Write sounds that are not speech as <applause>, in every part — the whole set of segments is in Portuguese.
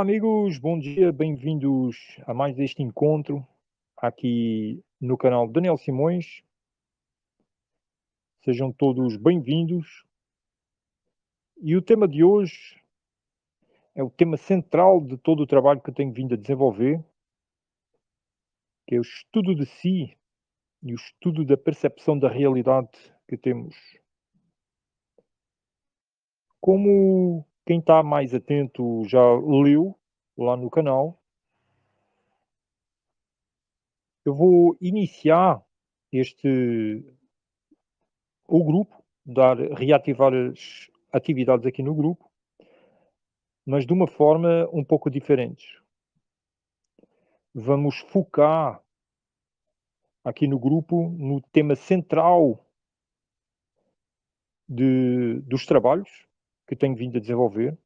Olá, amigos, bom dia, bem-vindos a mais este encontro aqui no canal Daniel Simões. Sejam todos bem-vindos. E o tema de hoje é o tema central de todo o trabalho que eu tenho vindo a desenvolver, que é o estudo de si e o estudo da percepção da realidade que temos. Como quem está mais atento já leu, lá no canal. Eu vou iniciar este o grupo, dar reativar as atividades aqui no grupo, mas de uma forma um pouco diferente. Vamos focar aqui no grupo no tema central de, dos trabalhos que tenho vindo a desenvolver,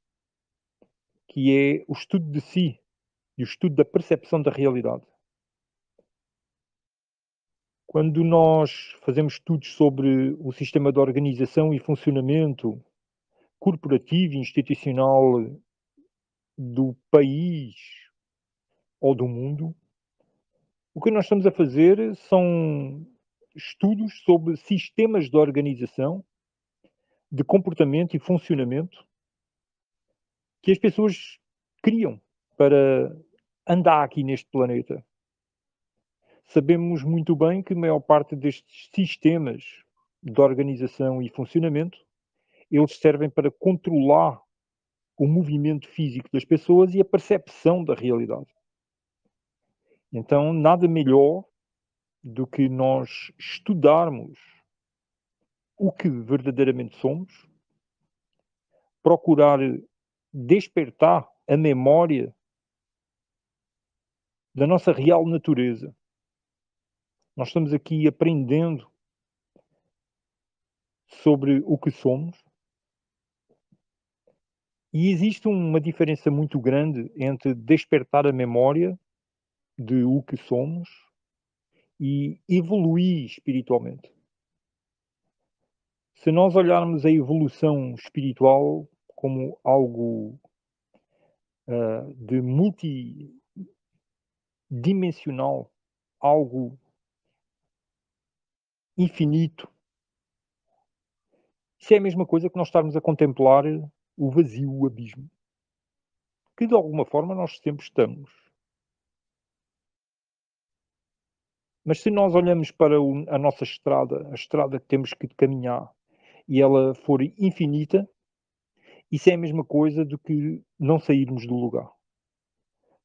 que é o estudo de si e o estudo da percepção da realidade. Quando nós fazemos estudos sobre o sistema de organização e funcionamento corporativo e institucional do país ou do mundo, o que nós estamos a fazer são estudos sobre sistemas de organização, de comportamento e funcionamento que as pessoas criam para andar aqui neste planeta. Sabemos muito bem que a maior parte destes sistemas de organização e funcionamento eles servem para controlar o movimento físico das pessoas e a percepção da realidade. Então, nada melhor do que nós estudarmos o que verdadeiramente somos, procurar despertar a memória da nossa real natureza. Nós estamos aqui aprendendo sobre o que somos. E existe uma diferença muito grande entre despertar a memória de o que somos e evoluir espiritualmente. Se nós olharmos a evolução espiritual, como algo uh, de multidimensional, algo infinito. Isso é a mesma coisa que nós estarmos a contemplar o vazio, o abismo. Que de alguma forma nós sempre estamos. Mas se nós olhamos para a nossa estrada, a estrada que temos que caminhar, e ela for infinita, isso é a mesma coisa do que não sairmos do lugar.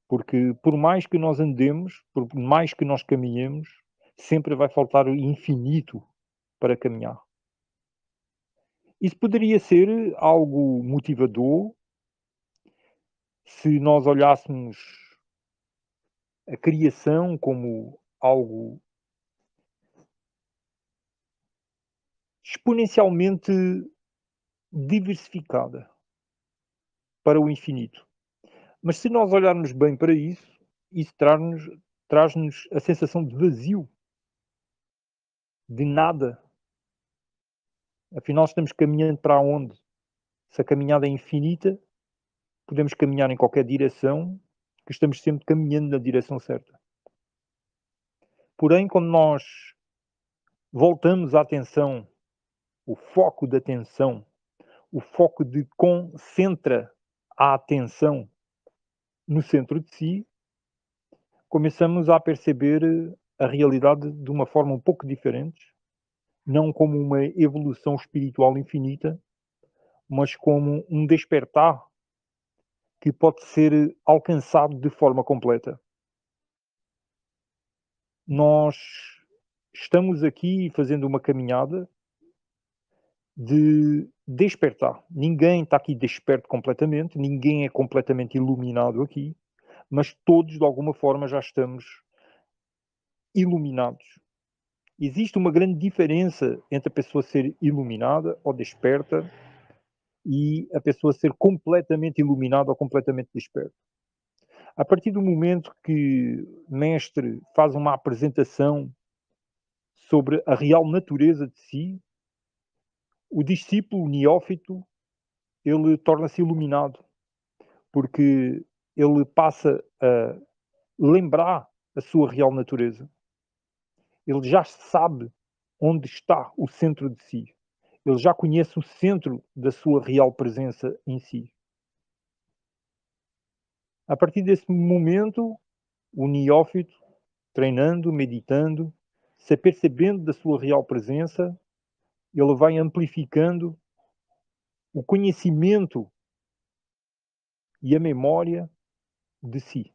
Porque por mais que nós andemos, por mais que nós caminhemos, sempre vai faltar o infinito para caminhar. Isso poderia ser algo motivador se nós olhássemos a criação como algo exponencialmente diversificada para o infinito. Mas se nós olharmos bem para isso, isso traz-nos traz a sensação de vazio, de nada. Afinal, estamos caminhando para onde? Se a caminhada é infinita, podemos caminhar em qualquer direção, que estamos sempre caminhando na direção certa. Porém, quando nós voltamos a atenção, o foco da atenção, o foco de concentra a atenção no centro de si, começamos a perceber eh, a realidade de uma forma um pouco diferente, não como uma evolução espiritual infinita, mas como um despertar que pode ser alcançado de forma completa. Nós estamos aqui fazendo uma caminhada de despertar. Ninguém está aqui desperto completamente, ninguém é completamente iluminado aqui, mas todos, de alguma forma, já estamos iluminados. Existe uma grande diferença entre a pessoa ser iluminada ou desperta e a pessoa ser completamente iluminada ou completamente desperta. A partir do momento que mestre faz uma apresentação sobre a real natureza de si, o discípulo neófito ele torna-se iluminado porque ele passa a lembrar a sua real natureza. Ele já sabe onde está o centro de si. Ele já conhece o centro da sua real presença em si. A partir desse momento, o neófito, treinando, meditando, se apercebendo da sua real presença, ele vai amplificando o conhecimento e a memória de si.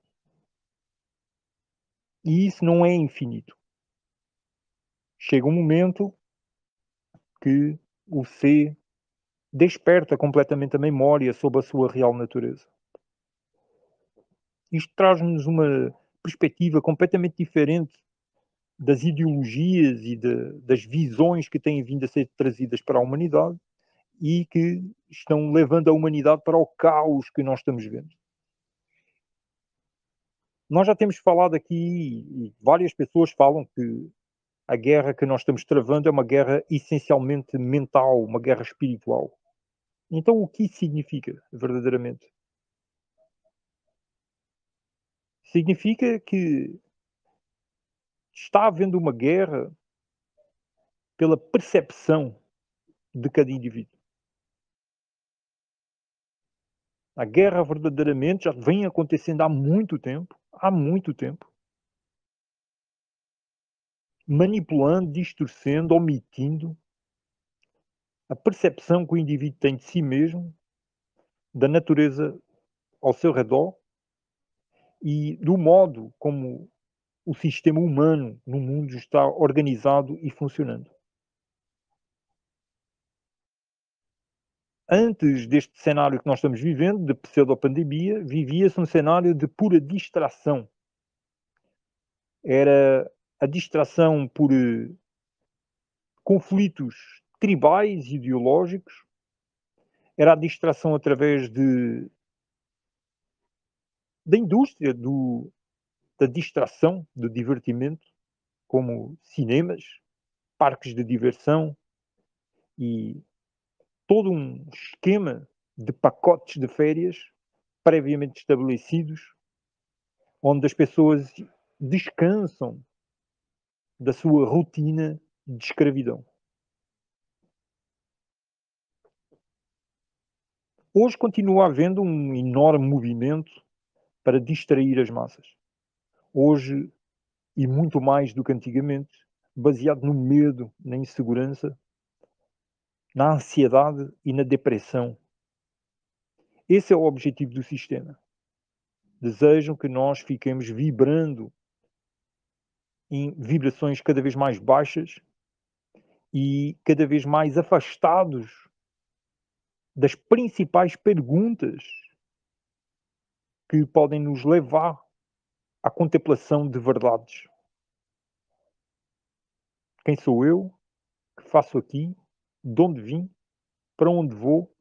E isso não é infinito. Chega um momento que o ser desperta completamente a memória sobre a sua real natureza. Isto traz-nos uma perspectiva completamente diferente das ideologias e de, das visões que têm vindo a ser trazidas para a humanidade e que estão levando a humanidade para o caos que nós estamos vendo. Nós já temos falado aqui, e várias pessoas falam que a guerra que nós estamos travando é uma guerra essencialmente mental, uma guerra espiritual. Então, o que isso significa verdadeiramente? Significa que está havendo uma guerra pela percepção de cada indivíduo. A guerra verdadeiramente já vem acontecendo há muito tempo, há muito tempo. Manipulando, distorcendo, omitindo a percepção que o indivíduo tem de si mesmo, da natureza ao seu redor e do modo como o sistema humano no mundo está organizado e funcionando. Antes deste cenário que nós estamos vivendo, de pseudopandemia, vivia-se um cenário de pura distração. Era a distração por eh, conflitos tribais ideológicos, era a distração através de da indústria, do, da distração, do divertimento, como cinemas, parques de diversão e todo um esquema de pacotes de férias previamente estabelecidos, onde as pessoas descansam da sua rotina de escravidão. Hoje continua havendo um enorme movimento para distrair as massas hoje e muito mais do que antigamente, baseado no medo, na insegurança, na ansiedade e na depressão. Esse é o objetivo do sistema. Desejam que nós fiquemos vibrando em vibrações cada vez mais baixas e cada vez mais afastados das principais perguntas que podem nos levar à contemplação de verdades. Quem sou eu? Que faço aqui? De onde vim? Para onde vou?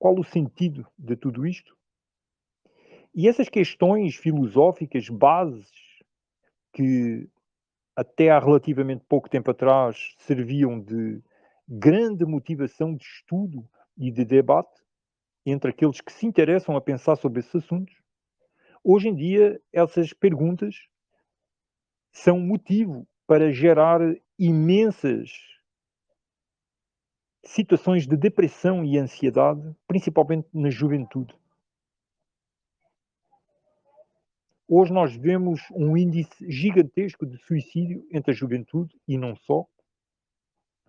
Qual o sentido de tudo isto? E essas questões filosóficas, bases, que até há relativamente pouco tempo atrás serviam de grande motivação de estudo e de debate entre aqueles que se interessam a pensar sobre esses assuntos, Hoje em dia, essas perguntas são motivo para gerar imensas situações de depressão e ansiedade, principalmente na juventude. Hoje nós vemos um índice gigantesco de suicídio entre a juventude e não só.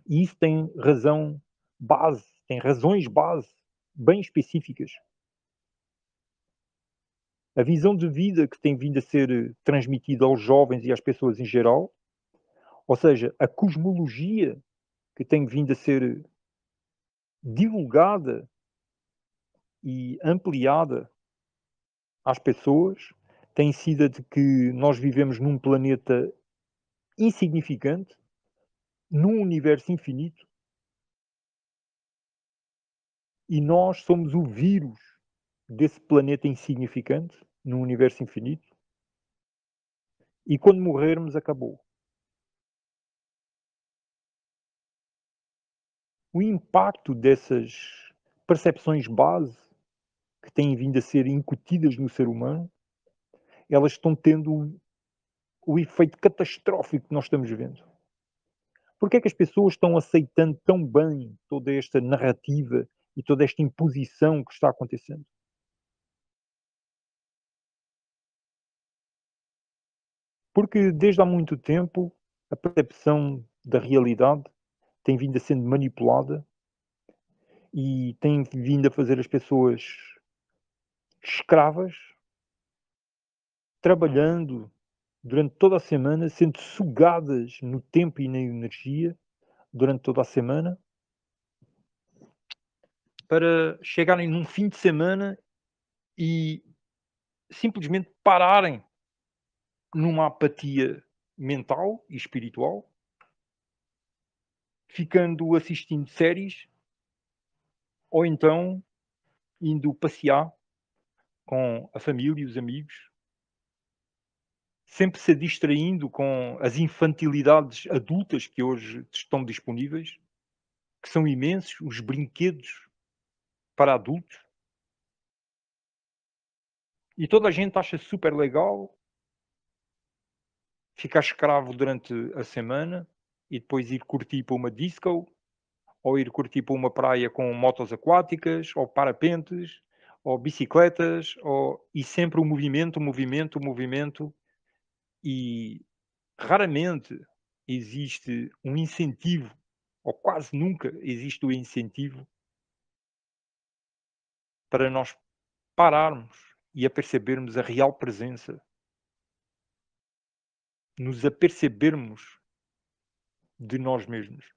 E isso tem razão base, tem razões base bem específicas a visão de vida que tem vindo a ser eh, transmitida aos jovens e às pessoas em geral, ou seja, a cosmologia que tem vindo a ser eh, divulgada e ampliada às pessoas, tem sido a de que nós vivemos num planeta insignificante, num universo infinito, e nós somos o vírus desse planeta insignificante num universo infinito e quando morrermos acabou. O impacto dessas percepções base que têm vindo a ser incutidas no ser humano, elas estão tendo o, efeito catastrófico que nós estamos vendo. Porque é que as pessoas estão aceitando tão bem toda esta narrativa e toda esta imposição que está acontecendo? Porque desde há muito tempo a percepção da realidade tem vindo a ser manipulada e tem vindo a fazer as pessoas escravas, trabalhando durante toda a semana, sendo sugadas no tempo e na energia durante toda a semana, para chegarem num fim de semana e simplesmente pararem numa apatia mental e espiritual, ficando assistindo séries ou então indo passear com a família e os amigos, sempre se distraindo com as infantilidades adultas que hoje estão disponíveis, que são imensos os brinquedos para adultos. E toda a gente acha super legal ficar escravo durante a semana e depois ir curtir para uma disco, ou ir curtir para uma praia com motos aquáticas, ou parapentes, ou bicicletas, ou... e sempre o movimento, o movimento, o movimento. E raramente existe um incentivo, ou quase nunca existe o um incentivo para nós pararmos e apercebermos a real presença nos apercebermos de nós mesmos.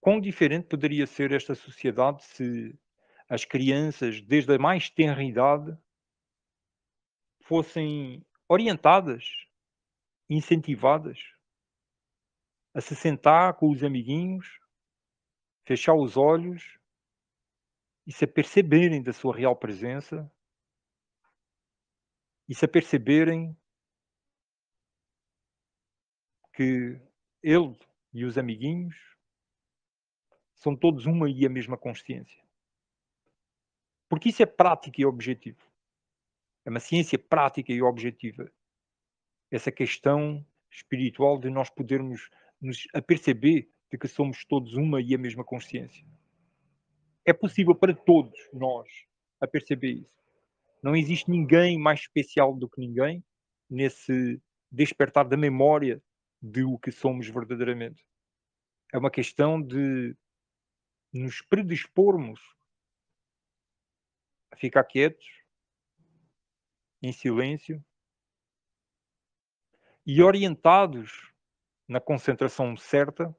Quão diferente poderia ser esta sociedade se as crianças, desde a mais tenra idade, fossem orientadas, incentivadas a se sentar com os amiguinhos, fechar os olhos e se aperceberem da sua real presença e se aperceberem que ele e os amiguinhos são todos uma e a mesma consciência. Porque isso é prática e objetivo. É uma ciência prática e objetiva. Essa questão espiritual de nós podermos nos aperceber de que somos todos uma e a mesma consciência. É possível para todos nós aperceber isso. Não existe ninguém mais especial do que ninguém nesse despertar da memória de o que somos verdadeiramente. É uma questão de nos predispormos a ficar quietos, em silêncio e orientados na concentração certa,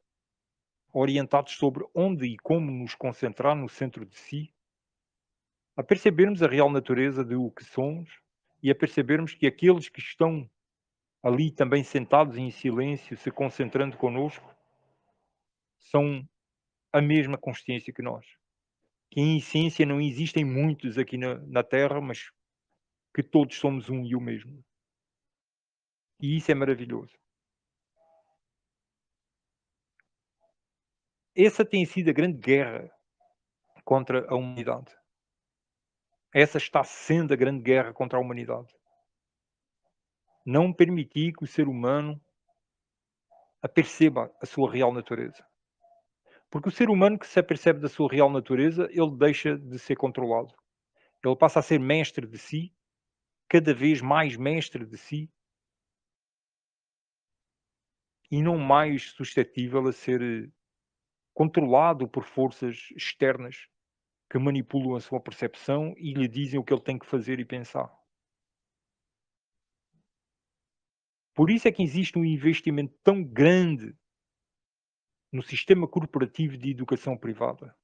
orientados sobre onde e como nos concentrar no centro de si, a percebermos a real natureza do que somos e a percebermos que aqueles que estão ali também sentados em silêncio, se concentrando conosco, são a mesma consciência que nós. Que em essência não existem muitos aqui na, na Terra, mas que todos somos um e o mesmo. E isso é maravilhoso. Essa tem sido a grande guerra contra a humanidade. Essa está sendo a grande guerra contra a humanidade. Não permitir que o ser humano aperceba a sua real natureza. Porque o ser humano que se apercebe da sua real natureza, ele deixa de ser controlado. Ele passa a ser mestre de si, cada vez mais mestre de si, e não mais suscetível a ser eh, controlado por forças externas que manipulam a sua percepção e lhe dizem o que ele tem que fazer e pensar. Por isso é que existe um investimento tão grande no sistema corporativo de educação privada.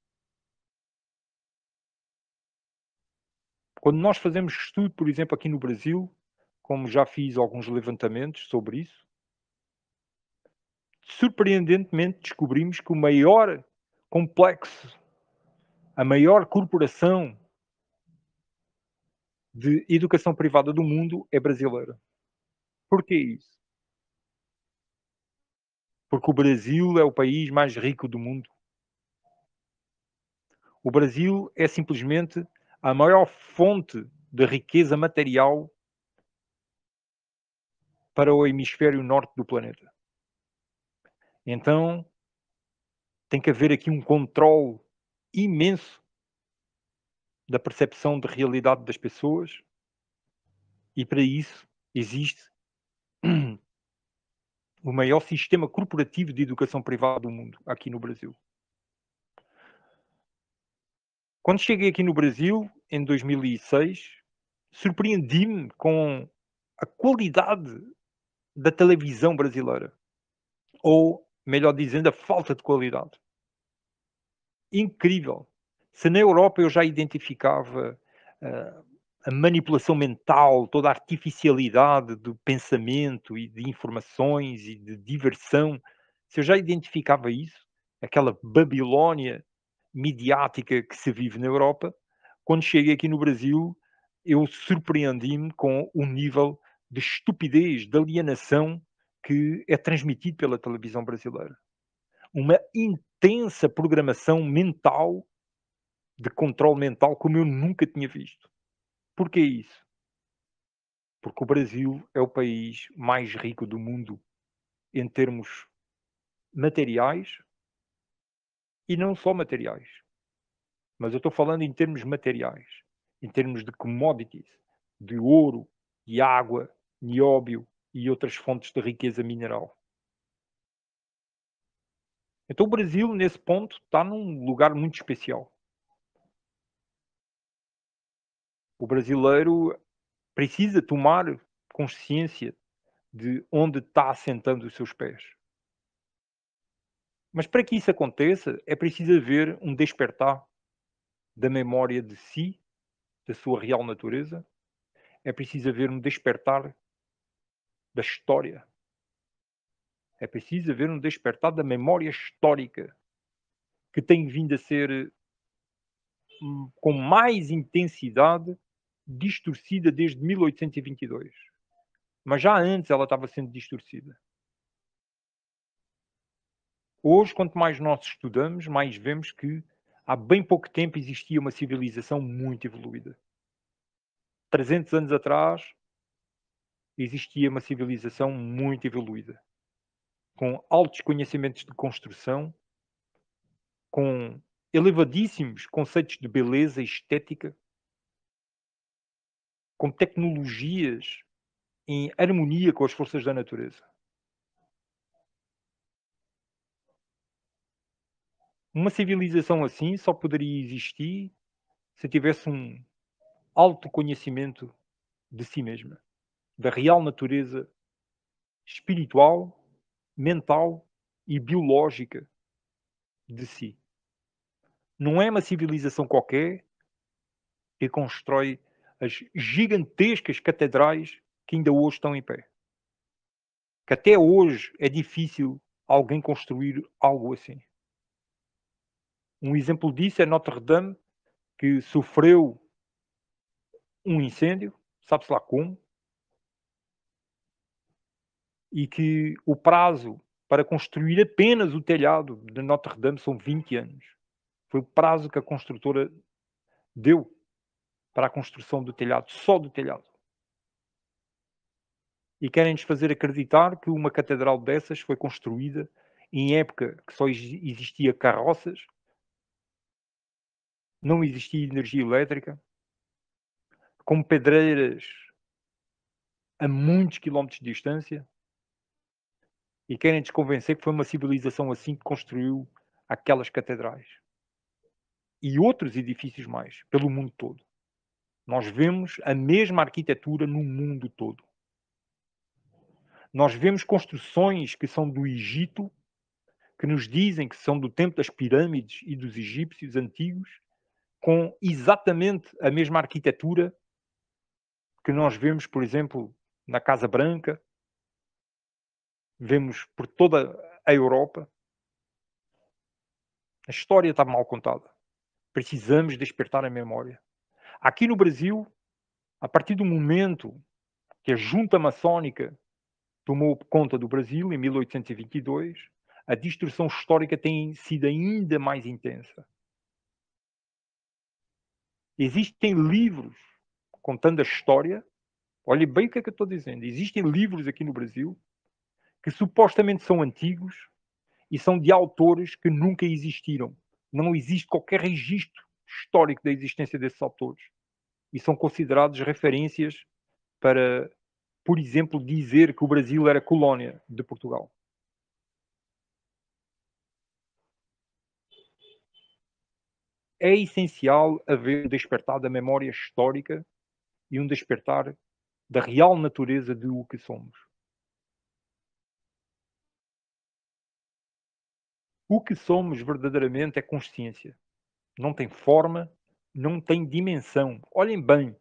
Quando nós fazemos estudo, por exemplo, aqui no Brasil, como já fiz alguns levantamentos sobre isso, surpreendentemente descobrimos que o maior complexo a maior corporação de educação privada do mundo é brasileira. que isso? Porque o Brasil é o país mais rico do mundo. O Brasil é simplesmente a maior fonte de riqueza material para o hemisfério norte do planeta. Então, tem que haver aqui um controle imenso da percepção de realidade das pessoas, e para isso existe <clears throat> o maior sistema corporativo de educação privada do mundo, aqui no Brasil. Quando cheguei aqui no Brasil, em 2006, surpreendi-me com a qualidade da televisão brasileira. Ou, melhor dizendo, a falta de qualidade incrível. Se na Europa eu já identificava uh, a manipulação mental, toda a artificialidade do pensamento e de informações e de diversão, se eu já identificava isso, aquela Babilônia midiática que se vive na Europa, quando cheguei aqui no Brasil, eu surpreendi-me com o nível de estupidez, de alienação que é transmitido pela televisão brasileira uma intensa programação mental, de controle mental, como eu nunca tinha visto. Porquê isso? Porque o Brasil é o país mais rico do mundo em termos materiais e não só materiais. Mas eu estou falando em termos materiais, em termos de commodities, de ouro e água, nióbio e outras fontes de riqueza mineral. Então o Brasil, nesse ponto, está num lugar muito especial. O brasileiro precisa tomar consciência de onde está assentando os seus pés. Mas para que isso aconteça, é preciso haver um despertar da memória de si, da sua real natureza. É preciso haver um despertar da história é preciso haver um despertar da memória histórica, que tem vindo a ser hum, com mais intensidade distorcida desde 1822. Mas já antes ela estava sendo distorcida. Hoje, quanto mais nós estudamos, mais vemos que há bem pouco tempo existia uma civilização muito evoluída. 300 anos atrás existia uma civilização muito evoluída com altos conhecimentos de construção, com elevadíssimos conceitos de beleza e estética, com tecnologias em harmonia com as forças da natureza. Uma civilização assim só poderia existir se tivesse um alto conhecimento de si mesma, da real natureza espiritual mental e biológica de si. Não é uma civilização qualquer que constrói as gigantescas catedrais que ainda hoje estão em pé. Que até hoje é difícil alguém construir algo assim. Um exemplo disso é Notre Dame, que sofreu um incêndio, sabe-se lá como, e que o prazo para construir apenas o telhado de Notre Dame são 20 anos. Foi o prazo que a construtora deu para a construção do telhado, só do telhado. E querem-nos fazer acreditar que uma catedral dessas foi construída em época que só existia carroças, não existia energia elétrica, com pedreiras a muitos quilómetros de distância, e querem te convencer que foi uma civilização assim que construiu aquelas catedrais e outros edifícios mais pelo mundo todo. Nós vemos a mesma arquitetura no mundo todo. Nós vemos construções que são do Egito, que nos dizem que são do tempo das pirâmides e dos egípcios antigos, com exatamente a mesma arquitetura que nós vemos, por exemplo, na Casa Branca vemos por toda a Europa. A história está mal contada. Precisamos despertar a memória. Aqui no Brasil, a partir do momento que a junta maçônica tomou conta do Brasil, em 1822, a distorção histórica tem sido ainda mais intensa. Existem livros contando a história. Olhe bem o que é que eu estou dizendo. Existem livros aqui no Brasil que supostamente são antigos e são de autores que nunca existiram. Não existe qualquer registro histórico da existência desses autores. E são considerados referências para, por exemplo, dizer que o Brasil era colónia de Portugal. É essencial haver um despertar da memória histórica e um despertar da real natureza do que somos. O que somos verdadeiramente é consciência. Não tem forma, não tem dimensão. Olhem bem.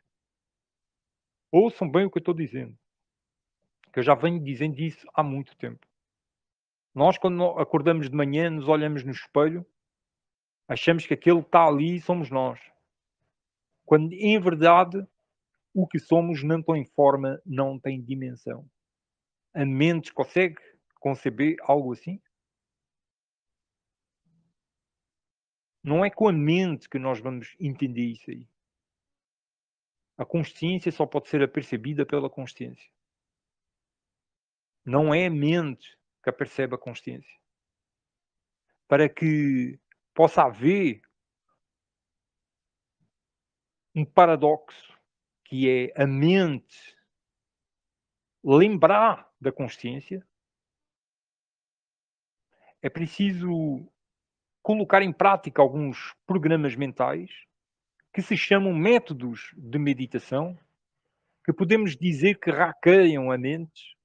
Ouçam bem o que eu estou dizendo. Que eu já venho dizendo isso há muito tempo. Nós, quando acordamos de manhã, nos olhamos no espelho, achamos que aquele que está ali somos nós. Quando, em verdade, o que somos não tem forma, não tem dimensão. A mente consegue conceber algo assim? Não é com a mente que nós vamos entender isso aí. A consciência só pode ser apercebida pela consciência. Não é a mente que apercebe a consciência. Para que possa haver um paradoxo, que é a mente lembrar da consciência, é preciso colocar em prática alguns programas mentais que se chamam métodos de meditação, que podemos dizer que raqueiam a mente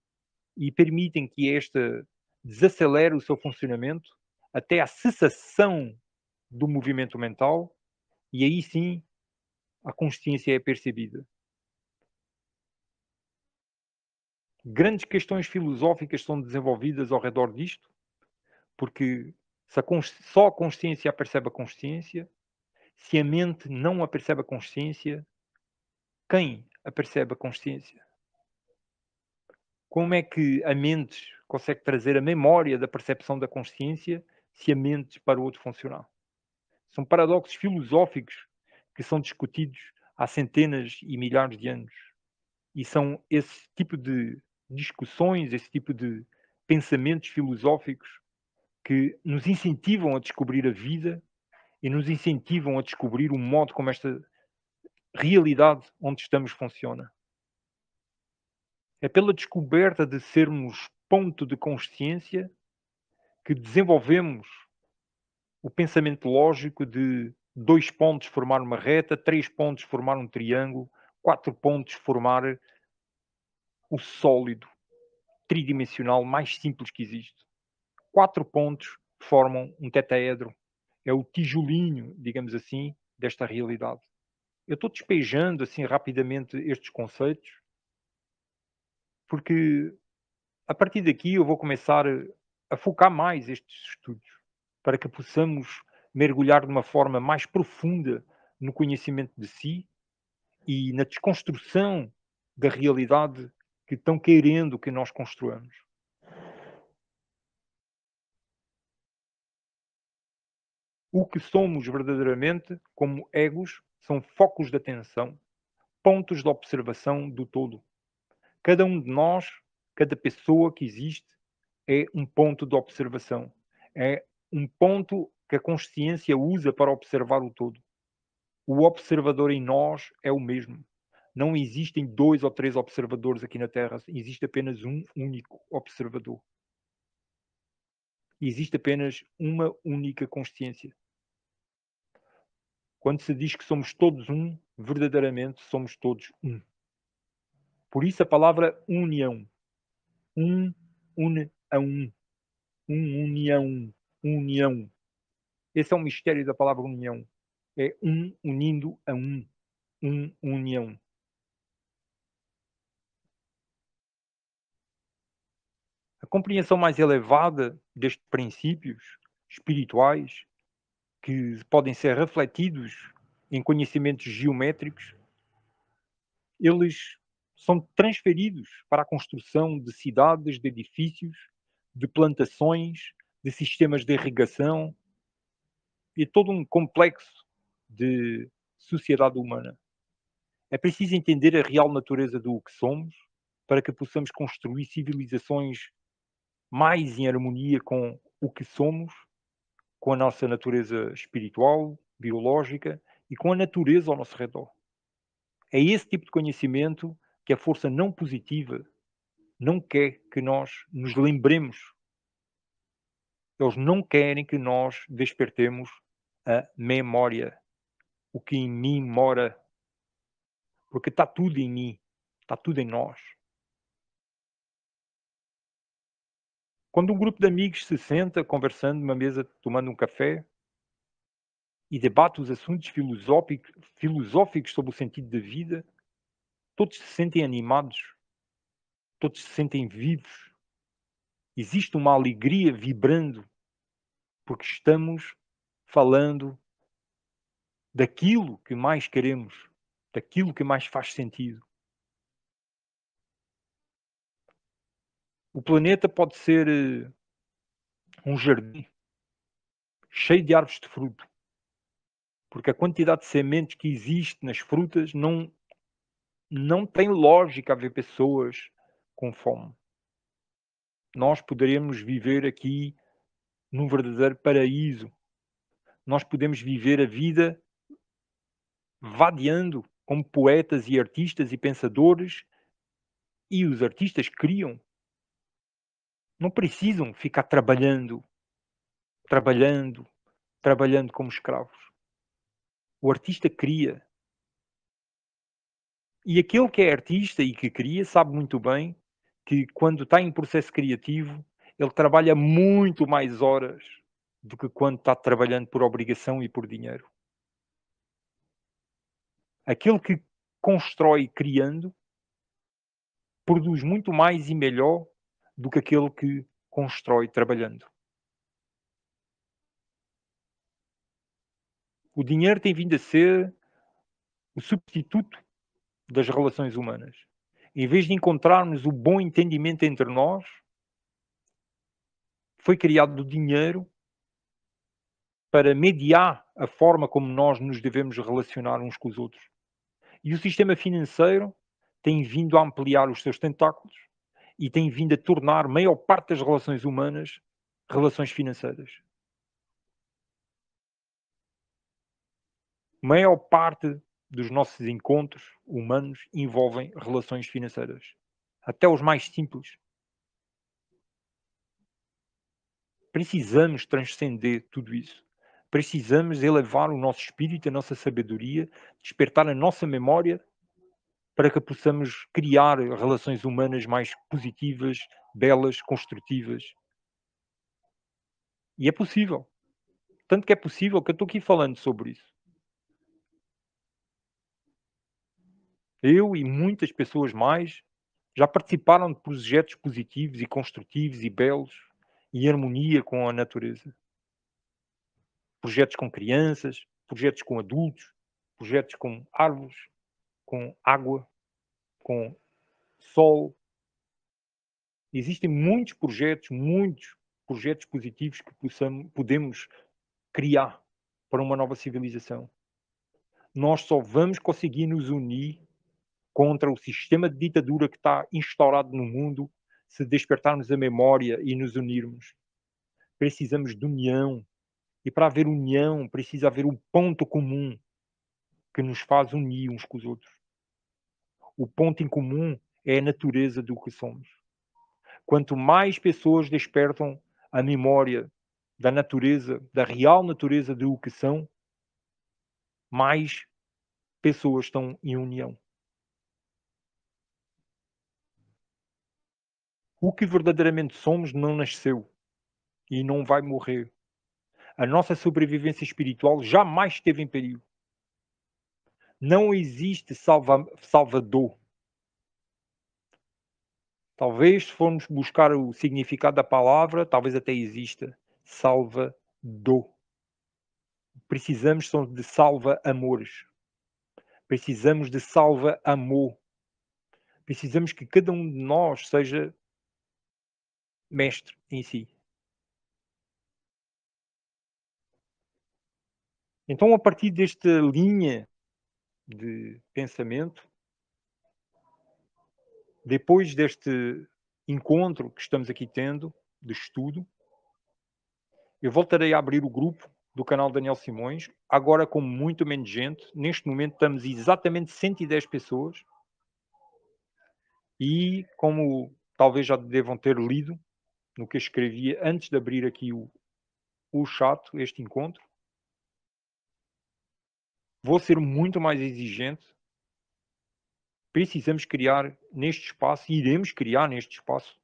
e permitem que esta desacelere o seu funcionamento até à cessação do movimento mental e aí sim a consciência é percebida. Grandes questões filosóficas são desenvolvidas ao redor disto, porque se a só a consciência apercebe percebe a consciência, se a mente não apercebe percebe a consciência, quem apercebe percebe a consciência? Como é que a mente consegue trazer a memória da percepção da consciência se a mente para o outro funcionar? São paradoxos filosóficos que são discutidos há centenas e milhares de anos. E são esse tipo de discussões, esse tipo de pensamentos filosóficos que nos incentivam a descobrir a vida e nos incentivam a descobrir o modo como esta realidade onde estamos funciona. É pela descoberta de sermos ponto de consciência que desenvolvemos o pensamento lógico de dois pontos formar uma reta, três pontos formar um triângulo, quatro pontos formar o sólido tridimensional mais simples que existe quatro pontos formam um tetraedro. É o tijolinho, digamos assim, desta realidade. Eu estou despejando assim rapidamente estes conceitos, porque a partir daqui eu vou começar a focar mais estes estudos, para que possamos mergulhar de uma forma mais profunda no conhecimento de si e na desconstrução da realidade que estão querendo que nós construamos. o que somos verdadeiramente como egos são focos de atenção, pontos de observação do todo. Cada um de nós, cada pessoa que existe, é um ponto de observação, é um ponto que a consciência usa para observar o todo. O observador em nós é o mesmo. Não existem dois ou três observadores aqui na Terra, existe apenas um único observador existe apenas uma única consciência. Quando se diz que somos todos um, verdadeiramente somos todos um. Por isso a palavra união. Um une a um. Um união, união. Esse é o mistério da palavra união. É um unindo a um. Um união. A compreensão mais elevada destes princípios espirituais que podem ser refletidos em conhecimentos geométricos, eles são transferidos para a construção de cidades, de edifícios, de plantações, de sistemas de irrigação e todo um complexo de sociedade humana. É preciso entender a real natureza do que somos para que possamos construir civilizações mais em harmonia com o que somos com a nossa natureza espiritual, biológica e com a natureza ao nosso redor. É esse tipo de conhecimento que a força não positiva não quer que nós nos lembremos. Eles não querem que nós despertemos a memória, o que em mim mora. Porque está tudo em mim, está tudo em nós. Quando um grupo de amigos se senta conversando numa mesa, tomando um café e debate os assuntos filosóficos, filosóficos sobre o sentido da vida, todos se sentem animados, todos se sentem vivos. Existe uma alegria vibrando, porque estamos falando daquilo que mais queremos, daquilo que mais faz sentido. O planeta pode ser eh, um jardim cheio de árvores de fruto, porque a quantidade de sementes que existe nas frutas não, não tem lógica haver pessoas com fome. Nós poderíamos viver aqui num verdadeiro paraíso. Nós podemos viver a vida vadiando como poetas e artistas e pensadores, e os artistas criam não precisam ficar trabalhando, trabalhando, trabalhando como escravos. O artista cria. E aquele que é artista e que cria sabe muito bem que quando está em processo criativo, ele trabalha muito mais horas do que quando está trabalhando por obrigação e por dinheiro. Aquele que constrói criando produz muito mais e melhor do que aquele que constrói trabalhando. O dinheiro tem vindo a ser o substituto das relações humanas. Em vez de encontrarmos o bom entendimento entre nós, foi criado o dinheiro para mediar a forma como nós nos devemos relacionar uns com os outros. E o sistema financeiro tem vindo a ampliar os seus tentáculos e tem vindo a tornar maior parte das relações humanas relações financeiras. Maior parte dos nossos encontros humanos envolvem relações financeiras, até os mais simples. Precisamos transcender tudo isso. Precisamos elevar o nosso espírito, a nossa sabedoria, despertar a nossa memória para que possamos criar relações humanas mais positivas, belas, construtivas. E é possível. Tanto que é possível que eu estou aqui falando sobre isso. Eu e muitas pessoas mais já participaram de projetos positivos e construtivos e belos, em harmonia com a natureza. Projetos com crianças, projetos com adultos, projetos com árvores, com água, com sol. Existem muitos projetos, muitos projetos positivos que possamos, podemos criar para uma nova civilização. Nós só vamos conseguir nos unir contra o sistema de ditadura que está instaurado no mundo se despertarmos a memória e nos unirmos. Precisamos de união. E para haver união, precisa haver um ponto comum que nos faz unir uns com os outros o ponto em comum é a natureza do que somos. Quanto mais pessoas despertam a memória da natureza, da real natureza do que são, mais pessoas estão em união. O que verdadeiramente somos não nasceu e não vai morrer. A nossa sobrevivência espiritual jamais esteve em perigo. Não existe salva salvador. Talvez, se formos buscar o significado da palavra, talvez até exista salvador. Precisamos de salva-amores. Precisamos de salva-amor. Precisamos que cada um de nós seja mestre em si. Então, a partir desta linha de pensamento, depois deste encontro que estamos aqui tendo, de estudo, eu voltarei a abrir o grupo do canal Daniel Simões, agora com muito menos gente. Neste momento estamos exatamente 110 pessoas. E como talvez já devam ter lido no que eu escrevia antes de abrir aqui o, o chat, este encontro, vou ser muito mais exigente. Precisamos criar neste espaço, iremos criar neste espaço,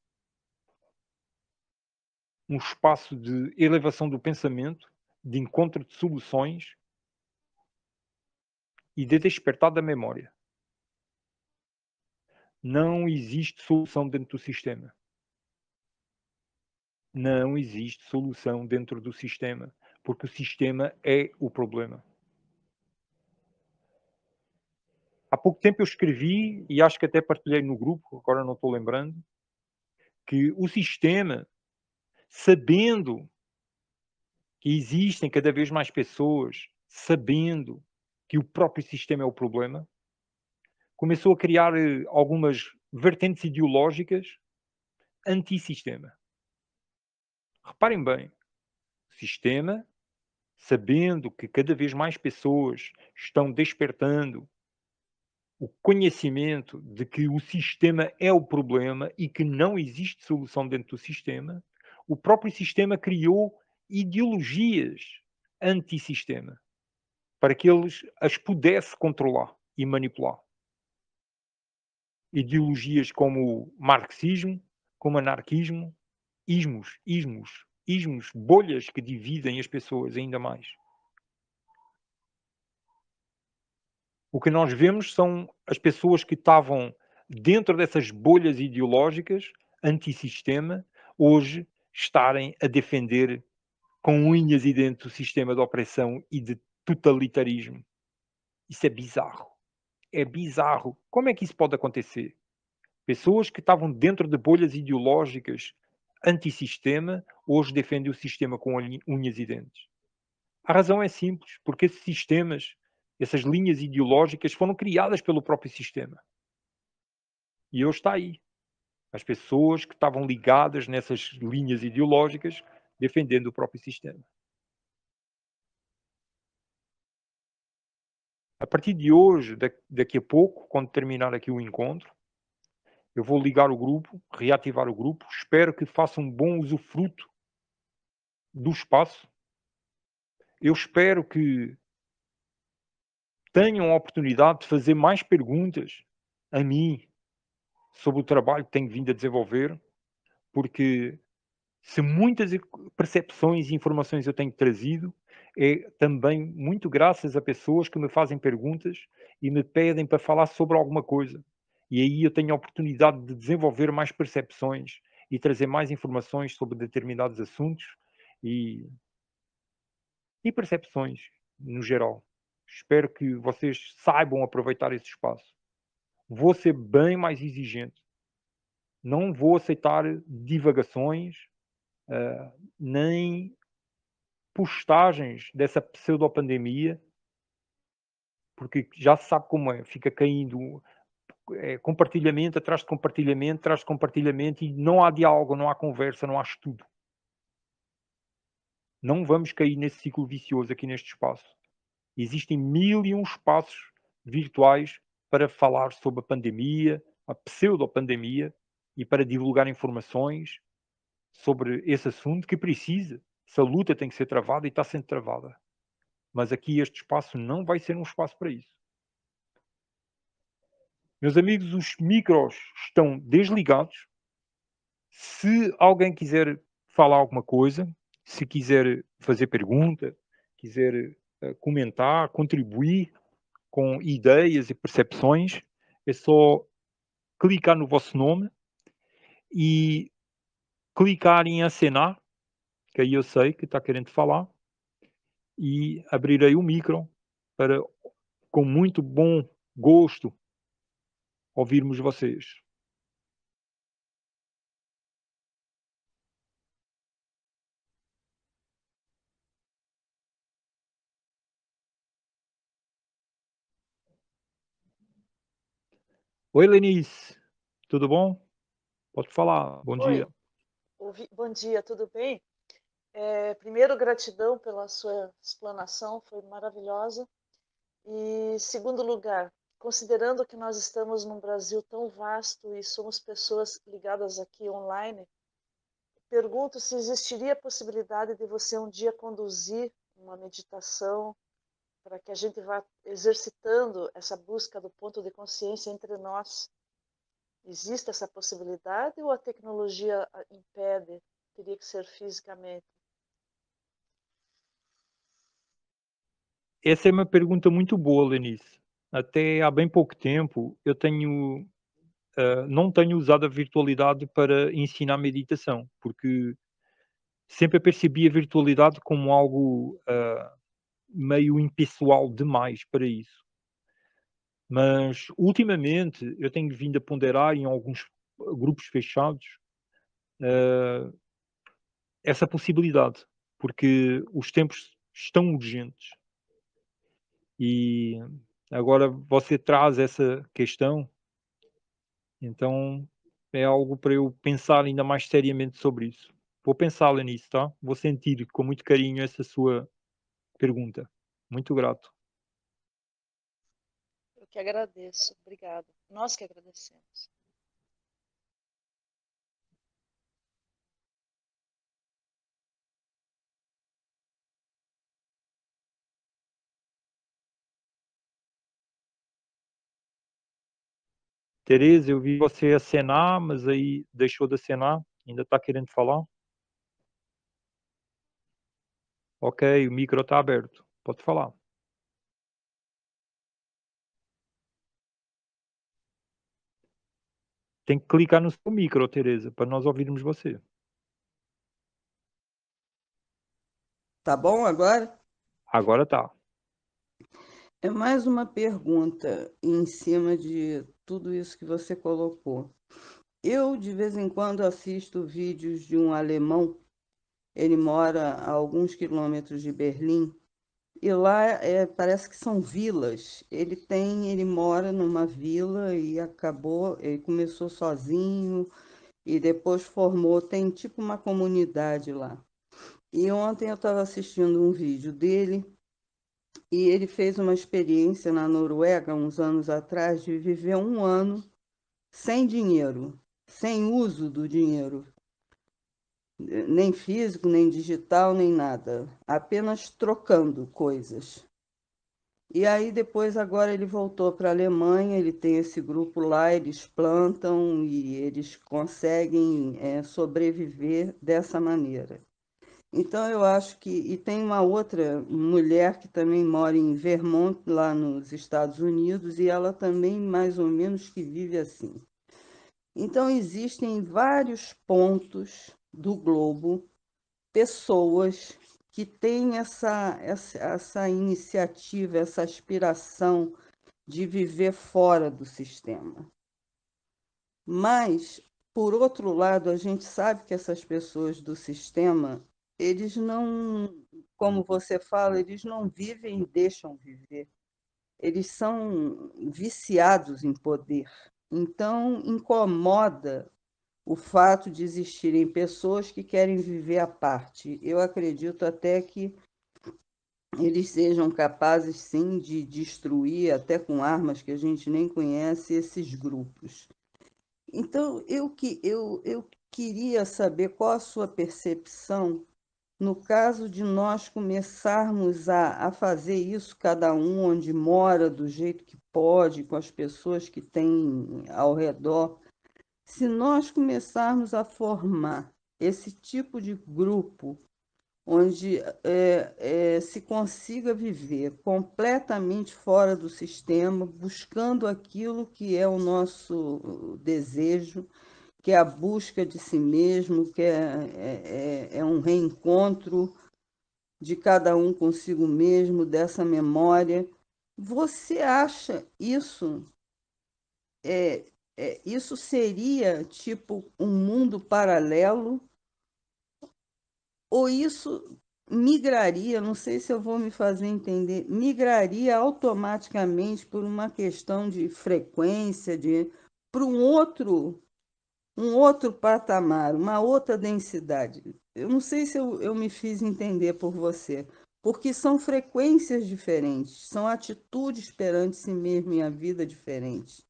um espaço de elevação do pensamento, de encontro de soluções e de despertar da memória. Não existe solução dentro do sistema. Não existe solução dentro do sistema, porque o sistema é o problema. Há pouco tempo eu escrevi, e acho que até partilhei no grupo, agora não estou lembrando, que o sistema, sabendo que existem cada vez mais pessoas, sabendo que o próprio sistema é o problema, começou a criar eh, algumas vertentes ideológicas antissistema. Reparem bem, o sistema, sabendo que cada vez mais pessoas estão despertando o conhecimento de que o sistema é o problema e que não existe solução dentro do sistema, o próprio sistema criou ideologias antissistema para que eles as pudesse controlar e manipular. Ideologias como o marxismo, como anarquismo, ismos, ismos, ismos, bolhas que dividem as pessoas ainda mais. o que nós vemos são as pessoas que estavam dentro dessas bolhas ideológicas antissistema, hoje estarem a defender com unhas e dentes o sistema de opressão e de totalitarismo. Isso é bizarro. É bizarro. Como é que isso pode acontecer? Pessoas que estavam dentro de bolhas ideológicas antissistema, hoje defendem o sistema com unhas e dentes. A razão é simples, porque esses sistemas essas linhas ideológicas foram criadas pelo próprio sistema. E hoje está aí. As pessoas que estavam ligadas nessas linhas ideológicas defendendo o próprio sistema. A partir de hoje, daqui a pouco, quando terminar aqui o encontro, eu vou ligar o grupo, reativar o grupo. Espero que façam um bom usufruto do espaço. Eu espero que tenham a oportunidade de fazer mais perguntas a mim sobre o trabalho que tenho vindo a desenvolver, porque se muitas percepções e informações eu tenho trazido, é também muito graças a pessoas que me fazem perguntas e me pedem para falar sobre alguma coisa. E aí eu tenho a oportunidade de desenvolver mais percepções e trazer mais informações sobre determinados assuntos e, e percepções no geral. Espero que vocês saibam aproveitar esse espaço. Vou ser bem mais exigente. Não vou aceitar divagações, uh, nem postagens dessa pseudopandemia, porque já se sabe como é, fica caindo é, compartilhamento atrás de compartilhamento, atrás de compartilhamento, e não há diálogo, não há conversa, não há estudo. Não vamos cair nesse ciclo vicioso aqui neste espaço. Existem mil e um espaços virtuais para falar sobre a pandemia, a pseudo-pandemia, e para divulgar informações sobre esse assunto que precisa. Essa luta tem que ser travada e está sendo travada. Mas aqui este espaço não vai ser um espaço para isso. Meus amigos, os micros estão desligados. Se alguém quiser falar alguma coisa, se quiser fazer pergunta, quiser eh, comentar, contribuir com ideias e percepções, é só clicar no vosso nome e clicar em acenar, que aí eu sei que está querendo falar, e abrirei o micro para, com muito bom gosto, ouvirmos vocês. Oi, Lenice, tudo bom? Pode falar, bom Oi. dia. Bom dia, tudo bem? É, primeiro, gratidão pela sua explanação, foi maravilhosa. E, segundo lugar, considerando que nós estamos num Brasil tão vasto e somos pessoas ligadas aqui online, pergunto se existiria a possibilidade de você um dia conduzir uma meditação para que a gente vá exercitando essa busca do ponto de consciência entre nós. Existe essa possibilidade ou a tecnologia ah, impede? Teria que ser fisicamente? Essa é uma pergunta muito boa, Lenice. Até há bem pouco tempo eu tenho uh, não tenho usado a virtualidade para ensinar meditação, porque sempre percebi a virtualidade como algo uh, meio impessoal demais para isso. Mas ultimamente eu tenho vindo a ponderar em alguns grupos fechados uh, essa possibilidade, porque os tempos estão urgentes. E agora você traz essa questão, então é algo para eu pensar ainda mais seriamente sobre isso. Vou pensá-la nisso, tá? Vou sentir com muito carinho essa sua pergunta. Muito grato. Eu que agradeço. Obrigado. Nós que agradecemos. Tereza, eu vi você acenar, mas aí deixou de acenar. Ainda está querendo falar? Ok, o micro está aberto. Pode falar. Tem que clicar no seu micro, Tereza, para nós ouvirmos você. Tá bom agora? Agora tá. É mais uma pergunta em cima de tudo isso que você colocou. Eu, de vez em quando, assisto vídeos de um alemão ele mora a alguns quilômetros de Berlim e lá é, parece que são vilas. Ele tem, ele mora numa vila e acabou, ele começou sozinho e depois formou, tem tipo uma comunidade lá. E ontem eu estava assistindo um vídeo dele e ele fez uma experiência na Noruega uns anos atrás de viver um ano sem dinheiro, sem uso do dinheiro nem físico, nem digital, nem nada, apenas trocando coisas. E aí depois agora ele voltou para a Alemanha, ele tem esse grupo lá, eles plantam e eles conseguem é, sobreviver dessa maneira. Então eu acho que e tem uma outra mulher que também mora em Vermont lá nos Estados Unidos e ela também mais ou menos que vive assim. Então existem vários pontos do globo pessoas que têm essa, essa, essa iniciativa, essa aspiração de viver fora do sistema. Mas, por outro lado, a gente sabe que essas pessoas do sistema, eles não, como você fala, eles não vivem e deixam viver. Eles são viciados em poder. Então, incomoda o fato de existirem pessoas que querem viver à parte. Eu acredito até que eles sejam capazes, sim, de destruir, até com armas que a gente nem conhece, esses grupos. Então, eu, que, eu, eu queria saber qual a sua percepção no caso de nós começarmos a, a fazer isso, cada um onde mora, do jeito que pode, com as pessoas que tem ao redor, se nós começarmos a formar esse tipo de grupo, onde é, é, se consiga viver completamente fora do sistema, buscando aquilo que é o nosso desejo, que é a busca de si mesmo, que é, é, é, é um reencontro de cada um consigo mesmo, dessa memória. Você acha isso é, é, isso seria tipo um mundo paralelo? Ou isso migraria, não sei se eu vou me fazer entender, migraria automaticamente por uma questão de frequência, de para um outro um outro patamar, uma outra densidade. Eu não sei se eu, eu me fiz entender por você, porque são frequências diferentes, são atitudes perante si mesmo e a vida diferentes.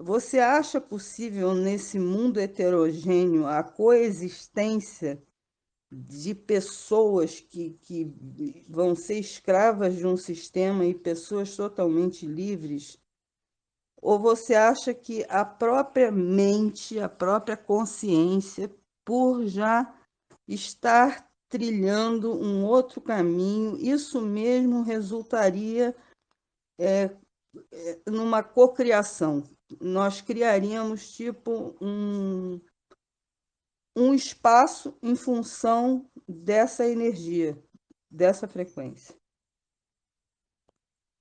Você acha possível nesse mundo heterogêneo a coexistência de pessoas que, que vão ser escravas de um sistema e pessoas totalmente livres? Ou você acha que a própria mente, a própria consciência, por já estar trilhando um outro caminho, isso mesmo resultaria é, é numa cocriação? nós criaríamos tipo um, um espaço em função dessa energia, dessa frequência.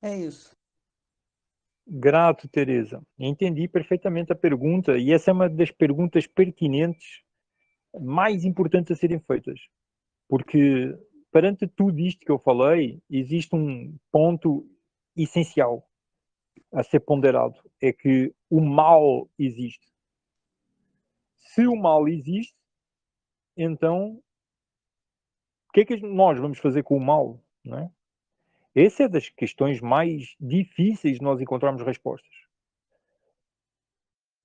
É isso. Grato, Tereza. Entendi perfeitamente a pergunta e essa é uma das perguntas pertinentes mais importantes a serem feitas, porque perante tudo isto que eu falei, existe um ponto essencial a ser ponderado é que o mal existe. Se o mal existe, então o que é que nós vamos fazer com o mal? Não é? Essa é das questões mais difíceis de nós encontrarmos respostas.